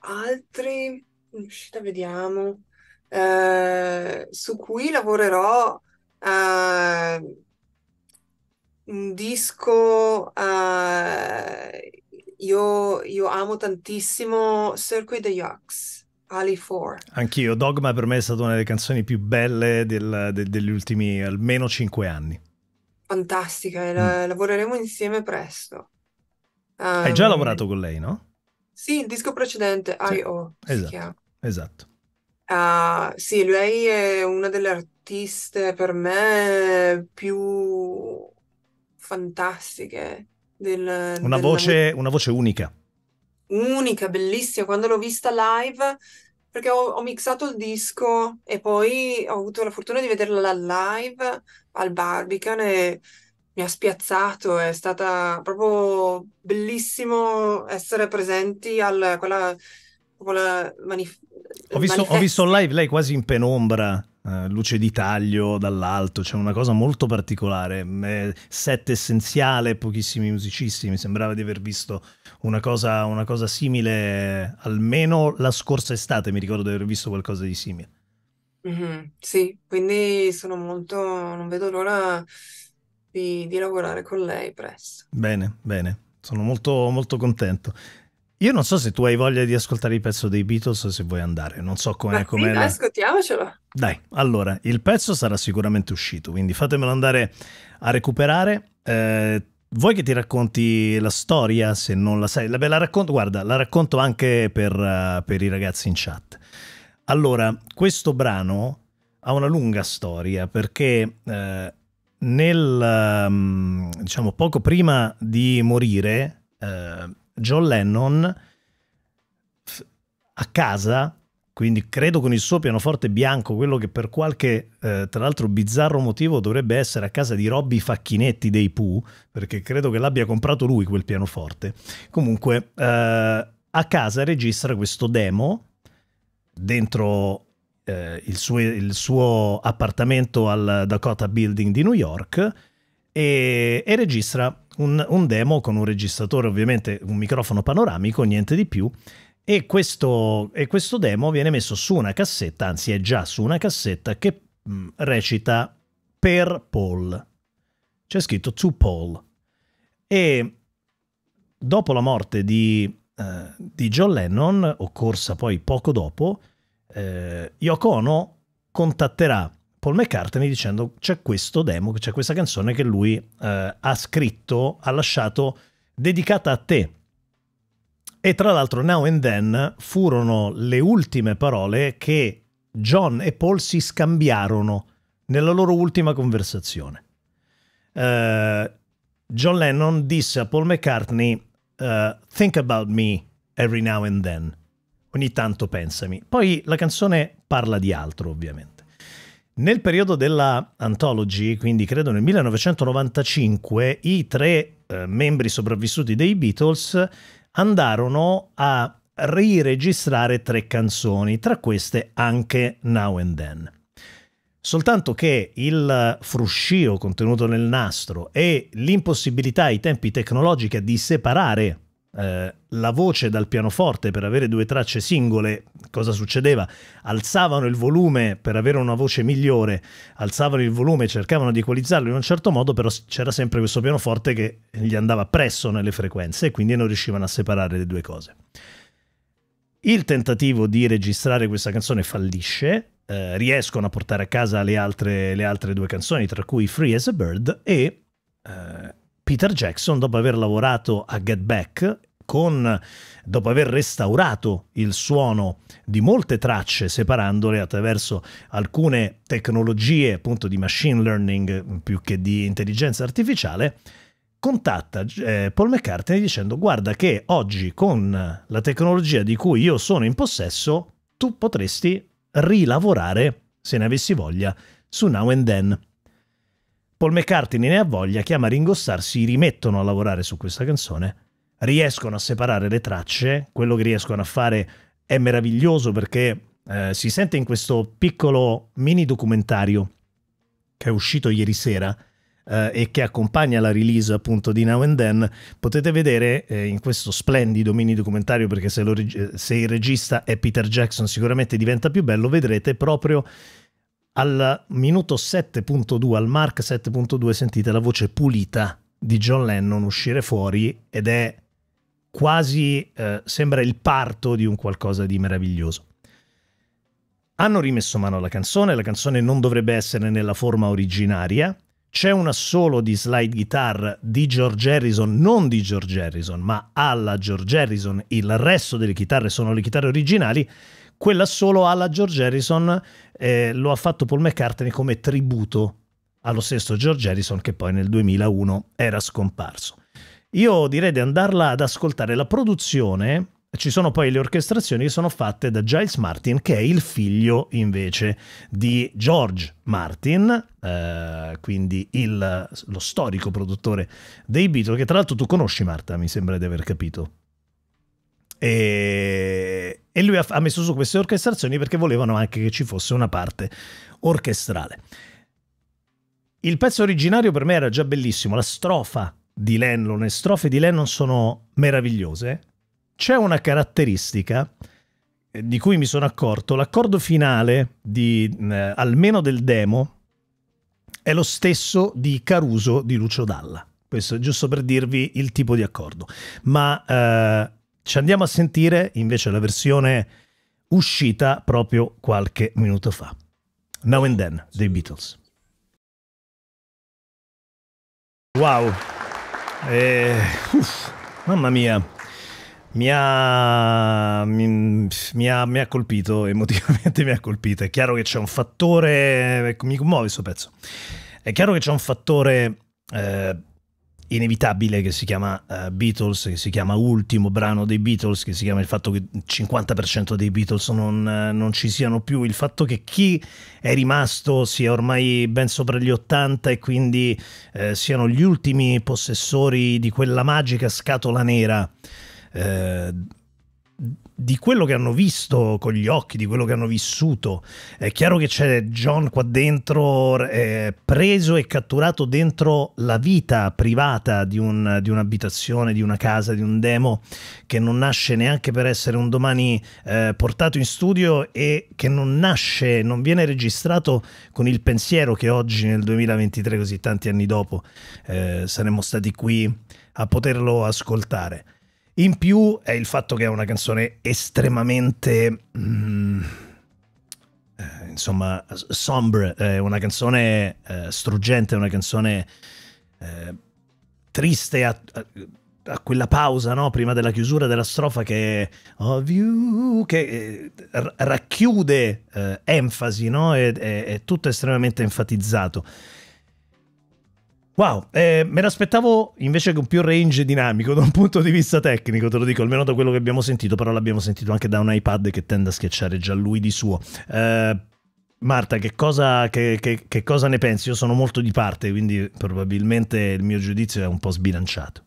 altri, uscita vediamo, eh, su cui lavorerò eh, un disco, eh, io, io, amo tantissimo Circuit the Yaks Ali 4. Anch'io, Dogma per me è stata una delle canzoni più belle del, del, degli ultimi almeno 5 anni fantastica la- mm. lavoreremo insieme presto. Hai già ehm, lavorato con lei, no? Sì, il disco precedente, sì. I.O. Esatto, esatto. Uh, sì, lei è una delle artiste per me più fantastiche. Del, una, della... voce, una voce unica. Unica, bellissima. Quando l'ho vista live perché ho, ho, mixato il disco e poi ho avuto la fortuna di vederla live al Barbican e mi ha spiazzato, è stata proprio bellissimo essere presenti al quella, quella manif- ho, visto, ho visto live lei quasi in penombra eh, luce di taglio dall'alto, c'è cioè una cosa molto particolare, set essenziale, pochissimi musicisti, mi sembrava di aver visto una cosa, una cosa simile almeno la scorsa estate, mi ricordo di aver visto qualcosa di simile. Mm-hmm, sì, quindi sono molto, non vedo l'ora di, di lavorare con lei presto. Bene, bene, sono molto, molto contento. Io non so se tu hai voglia di ascoltare il pezzo dei Beatles o se vuoi andare, non so com'è. com'è sì, la... ascoltiamocelo. Dai, allora, il pezzo sarà sicuramente uscito, quindi fatemelo andare a recuperare. Eh, vuoi che ti racconti la storia se non la sai? La, beh, la racconto, guarda, la racconto anche per, uh, per i ragazzi in chat. Allora, questo brano ha una lunga storia perché eh, nel, um, diciamo, poco prima di morire... Eh, John Lennon a casa, quindi credo con il suo pianoforte bianco, quello che per qualche eh, tra l'altro bizzarro motivo dovrebbe essere a casa di Robby Facchinetti dei Pooh, perché credo che l'abbia comprato lui quel pianoforte. Comunque eh, a casa registra questo demo dentro eh, il, suo, il, suo, appartamento al Dakota Building di New York e, e registra un, un demo con un registratore, ovviamente un microfono panoramico, niente di più. E questo, e questo, demo viene messo su una cassetta, anzi è già su una cassetta che mh, mm, recita per Paul. C'è scritto to Paul. E dopo la morte di, eh, di John Lennon, occorsa poi poco dopo, eh, Yoko Ono contatterà Paul McCartney dicendo c'è questo demo, c'è questa canzone che lui eh, ha scritto, ha lasciato dedicata a te. E tra l'altro Now and Then furono le ultime parole che John e Paul si scambiarono nella loro ultima conversazione. Uh, John Lennon disse a Paul McCartney uh, Think about me every now and then. Ogni tanto pensami. Poi la canzone parla di altro, ovviamente. Nel periodo della Anthology, quindi credo nel 1995, i tre eh, membri sopravvissuti dei Beatles andarono a riregistrare tre canzoni, tra queste anche Now and Then. Soltanto che il fruscio contenuto nel nastro e l'impossibilità ai tempi tecnologica di separare eh, la voce dal pianoforte per avere due tracce singole, cosa succedeva? Alzavano il volume per avere una voce migliore, alzavano il volume, cercavano di equalizzarlo in un certo modo, però c'era sempre questo pianoforte che gli andava presso nelle frequenze e quindi non riuscivano a separare le due cose. Il tentativo di registrare questa canzone fallisce, eh, riescono a portare a casa le altre, le altre, due canzoni, tra cui Free as a Bird e eh, Peter Jackson, dopo aver lavorato a Get Back, con, dopo aver restaurato il suono di molte tracce, separandole attraverso alcune tecnologie appunto di machine learning più che di intelligenza artificiale, contatta eh, Paul McCartney dicendo guarda che oggi con la tecnologia di cui io sono in possesso tu potresti rilavorare, se ne avessi voglia, su Now and Then. Paul McCartney ne ha voglia, chiama Ringo Starr, si rimettono a lavorare su questa canzone, riescono a separare le tracce, quello che riescono a fare è meraviglioso perché eh, si sente in questo piccolo mini documentario che è uscito ieri sera, Uh, e che accompagna la release appunto di Now and Then, potete vedere eh, in questo splendido mini documentario, perché se, reg- se, il regista è Peter Jackson sicuramente diventa più bello, vedrete proprio al minuto 7.2, al Mark 7.2 sentite la voce pulita di John Lennon uscire fuori ed è quasi, eh, sembra il parto di un qualcosa di meraviglioso. Hanno rimesso mano alla canzone, la canzone non dovrebbe essere nella forma originaria, c'è un assolo di slide guitar di George Harrison, non di George Harrison, ma alla George Harrison, il resto delle chitarre sono le chitarre originali quella solo alla George Harrison eh, lo ha fatto Paul McCartney come tributo allo stesso George Harrison che poi nel 2001 era scomparso. Io direi di andarla ad ascoltare la produzione, ci sono poi le orchestrazioni che sono fatte da Giles Martin che è il figlio invece di George Martin, eh, quindi il, lo storico produttore dei Beatles che tra l'altro tu conosci Marta, mi sembra di aver capito. E e lui ha, messo su queste orchestrazioni perché volevano anche che ci fosse una parte orchestrale. Il pezzo originario per me era già bellissimo, la strofa di Lennon, le strofe di Lennon sono meravigliose. C'è una caratteristica eh, di cui mi sono accorto, l'accordo finale di, eh, almeno del demo è lo stesso di Caruso di Lucio Dalla. Questo è giusto per dirvi il tipo di accordo. Ma eh, ci andiamo a sentire invece la versione uscita proprio qualche minuto fa. Now and Then dei Beatles. Wow, eh, uff, mamma mia. Mi ha, mi, mi, ha, mi ha, colpito, emotivamente mi ha colpito. È chiaro che c'è un fattore. Ecco, mi commuove questo pezzo. È chiaro che c'è un fattore eh, inevitabile che si chiama uh, Beatles, che si chiama ultimo brano dei Beatles, che si chiama il fatto che il 50% dei Beatles non, eh, non, ci siano più, il fatto che chi è rimasto sia ormai ben sopra gli 80 e quindi eh, siano gli ultimi possessori di quella magica scatola nera. Eh, di quello che hanno visto con gli occhi, di quello che hanno vissuto. È chiaro che c'è John qua dentro, eh, preso e catturato dentro la vita privata di, un, di, un'abitazione, di una casa, di un demo che non nasce neanche per essere un domani eh, portato in studio e che non nasce, non viene registrato con il pensiero che oggi nel 2023, così tanti anni dopo, eh, saremmo stati qui a poterlo ascoltare. In più è il fatto che è una canzone estremamente... Mm, eh, insomma, sombre, è una canzone eh, struggente, una canzone eh, triste a, a, a, quella pausa, no? Prima della chiusura della strofa che, you, che eh, racchiude enfasi, no? è tutto estremamente enfatizzato. Wow, eh, me l'aspettavo invece con più range dinamico da un punto di vista tecnico, te lo dico, almeno da quello che abbiamo sentito, però l'abbiamo sentito anche da un iPad che tende a schiacciare già lui di suo. Eh, Marta, che cosa, che, che, che cosa ne pensi? Io sono molto di parte, quindi probabilmente il mio giudizio è un po' sbilanciato.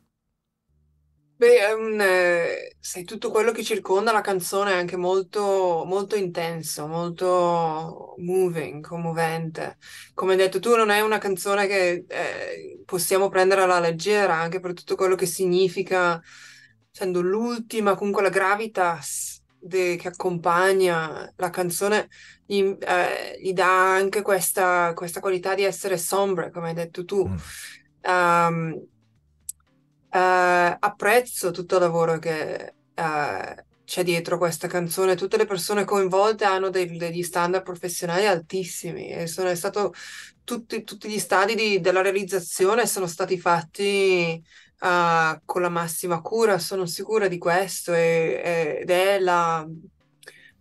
Beh, è un, eh, sai, tutto quello che circonda la canzone è anche molto, molto intenso, molto moving, commovente. Come hai detto tu, non è una canzone che eh, possiamo prendere alla leggera, anche per tutto quello che significa, essendo l'ultima, comunque la gravitas de, che accompagna la canzone, gli, eh, gli dà anche questa, questa, qualità di essere sombre, come hai detto tu. Um, eh, apprezzo tutto il lavoro che eh, c'è dietro questa canzone, tutte le persone coinvolte hanno dei, degli standard professionali altissimi e sono stato tutti, tutti gli stadi di, della realizzazione sono stati fatti uh, con la massima cura, sono sicura di questo e, e, ed è la,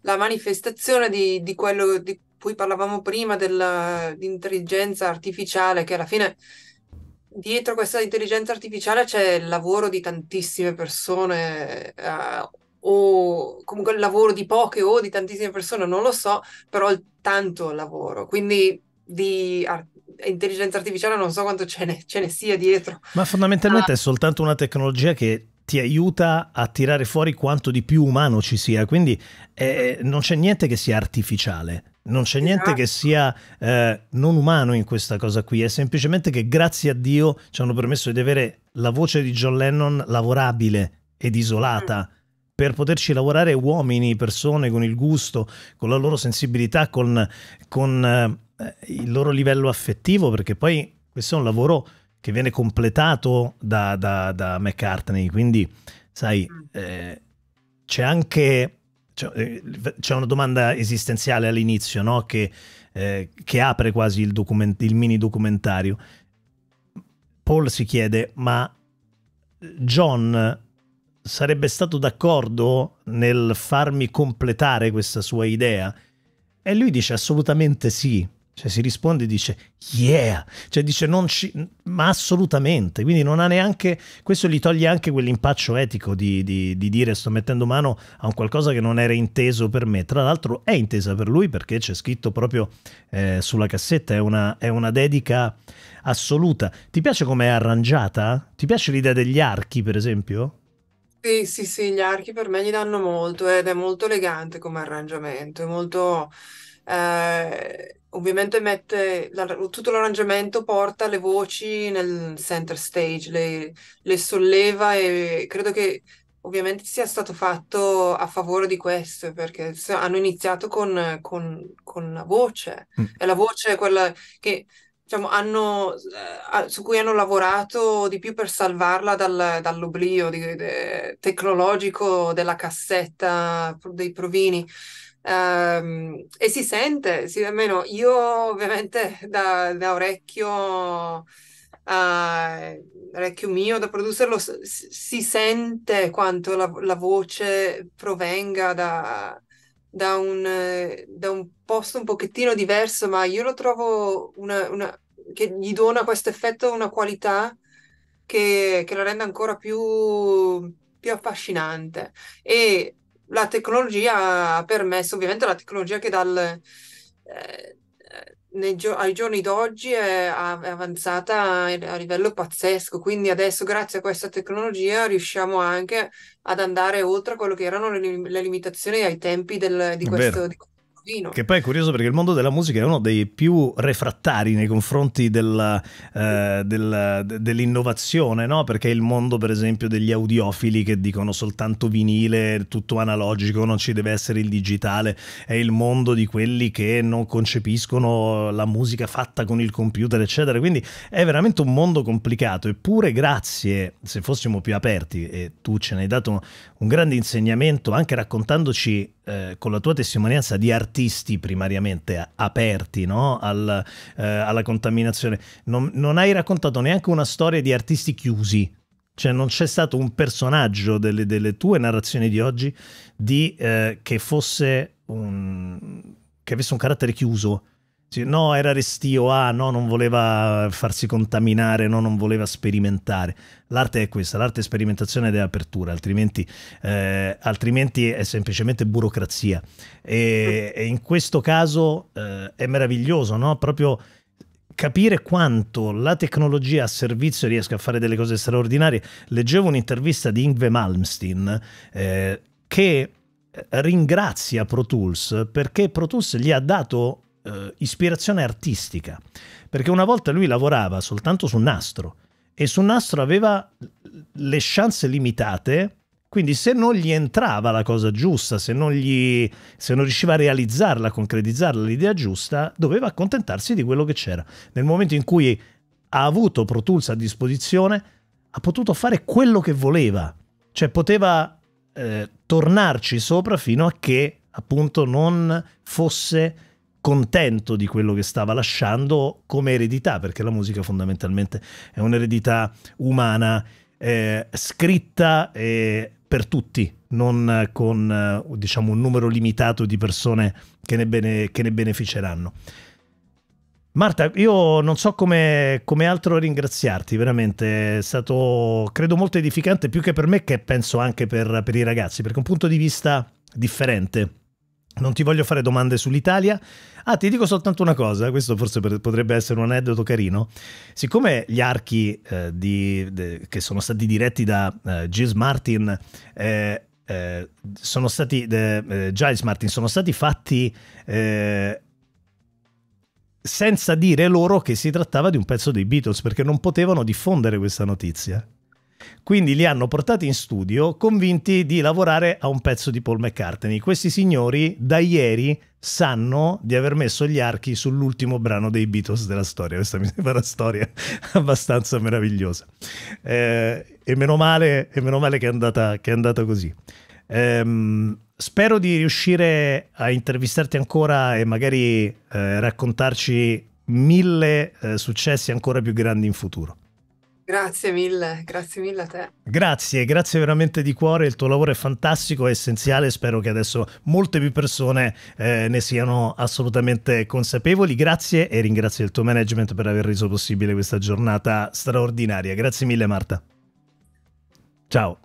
la manifestazione di, di, quello di cui parlavamo prima dell'intelligenza artificiale che alla fine dietro questa intelligenza artificiale c'è il lavoro di tantissime persone, eh, o comunque il lavoro di poche o di tantissime persone, non lo so, però il tanto lavoro. Quindi di ar- intelligenza artificiale non so quanto ce ne, ce ne sia dietro. Ma fondamentalmente ah. è soltanto una tecnologia che ti aiuta a tirare fuori quanto di più umano ci sia, quindi eh, non c'è niente che sia artificiale non c'è niente esatto. che sia eh, non umano in questa cosa qui, è semplicemente che grazie a Dio ci hanno permesso di avere la voce di John Lennon lavorabile ed isolata. Mm. Per poterci lavorare uomini, persone con il gusto, con la loro sensibilità, con, con eh, il loro livello affettivo, perché poi questo è un lavoro che viene completato da, da, da McCartney. Quindi, sai, mm. eh, c'è anche eh, c'è una domanda esistenziale all'inizio, no? che, eh, che, apre quasi il, document- il mini documentario. Paul si chiede, ma eh, John sarebbe stato d'accordo nel farmi completare questa sua idea? E lui dice assolutamente sì, cioè si risponde e dice yeah, cioè dice non ci, ma assolutamente, quindi non ha neanche, questo gli toglie anche quell'impaccio etico di, di, di dire sto mettendo mano a un qualcosa che non era inteso per me, tra l'altro è intesa per lui perché c'è scritto proprio eh, sulla cassetta, è una, è una dedica assoluta. Ti piace come è arrangiata? Ti piace l'idea degli archi per esempio? Sì, sì, sì, gli archi per me gli danno molto ed è molto elegante come arrangiamento, è molto... Eh ovviamente mette tutto l'arrangiamento, porta le voci nel center stage, le, le, solleva e credo che ovviamente sia stato fatto a favore di questo perché hanno iniziato con, con, con la voce mm. e la voce è quella che diciamo, hanno, eh, su cui hanno lavorato di più per salvarla dal, dall'oblio tecnologico della cassetta dei provini ehm, e si sente, si, almeno io ovviamente da, da orecchio, eh, orecchio, mio da producer si sente quanto la, la voce provenga da, da, un, da, un, posto un pochettino diverso, ma io lo trovo una, una, che gli dona questo effetto una qualità che, che la rende ancora più, più affascinante. E la tecnologia ha permesso, ovviamente la tecnologia che dal, eh, eh gio- ai giorni d'oggi è avanzata a livello pazzesco, quindi adesso grazie a questa tecnologia riusciamo anche ad andare oltre quello che erano le, le limitazioni ai tempi del, di, questo, di questo bambino. Che poi è curioso perché il mondo della musica è uno dei più refrattari nei confronti eh, dell'innovazione, eh, dell no? perché il mondo per esempio degli audiofili che dicono soltanto vinile, tutto analogico, non ci deve essere il digitale, è il mondo di quelli che non concepiscono la musica fatta con il computer, eccetera. Quindi è veramente un mondo complicato, eppure grazie, se fossimo più aperti, e tu ce ne hai dato un grande insegnamento anche raccontandoci eh, con la tua testimonianza di artisti primariamente aperti no? Al, eh, alla contaminazione. Non, non hai raccontato neanche una storia di artisti chiusi. Cioè non c'è stato un personaggio delle, delle tue narrazioni di oggi di, eh, che fosse un, che avesse un carattere chiuso, no, era restio, ah, no, non voleva farsi contaminare, no, non voleva sperimentare. L'arte è questa, l'arte è sperimentazione ed è apertura, altrimenti, eh, altrimenti è semplicemente burocrazia. E, e in questo caso eh, è meraviglioso, no? Proprio capire quanto la tecnologia a servizio riesca a fare delle cose straordinarie. Leggevo un'intervista di Ingve Malmsteen eh, che ringrazia Pro Tools perché Pro Tools gli ha dato eh, ispirazione artistica, perché una volta lui lavorava soltanto su nastro e su nastro aveva le chance limitate, quindi se non gli entrava la cosa giusta, se non, gli, se non riusciva a realizzarla, a concretizzarla l'idea giusta, doveva accontentarsi di quello che c'era. Nel momento in cui ha avuto Pro Tools a disposizione, ha potuto fare quello che voleva, cioè poteva eh, tornarci sopra fino a che appunto non fosse contento di quello che stava lasciando come eredità, perché la musica fondamentalmente è un'eredità umana, eh, scritta eh, per tutti, non con eh, diciamo, un numero limitato di persone che ne, bene, che ne beneficeranno. Marta, io non so come, come, altro ringraziarti, veramente è stato, credo, molto edificante, più che per me, che penso anche per, per i ragazzi, perché un punto di vista differente non ti voglio fare domande sull'Italia. Ah, ti dico soltanto una cosa, questo forse potrebbe essere un aneddoto carino. Siccome gli archi eh, di, de, che sono stati diretti da eh, Giles Martin eh, eh, sono stati eh, Giles Martin sono stati fatti eh, senza dire loro che si trattava di un pezzo dei Beatles perché non potevano diffondere questa notizia. Quindi li hanno portati in studio convinti di lavorare a un pezzo di Paul McCartney. Questi signori da ieri sanno di aver messo gli archi sull'ultimo brano dei Beatles della storia. Questa mi sembra una storia abbastanza meravigliosa. Eh, e, meno male, e, meno male, che è andata, che è andata così. Ehm, spero di riuscire a intervistarti ancora e magari eh, raccontarci mille eh, successi ancora più grandi in futuro. Grazie mille, grazie mille a te. Grazie, grazie veramente di cuore, il tuo lavoro è fantastico, è essenziale, spero che adesso molte più persone eh, ne siano assolutamente consapevoli. Grazie e ringrazio il tuo management per aver reso possibile questa giornata straordinaria. Grazie mille Marta. Ciao.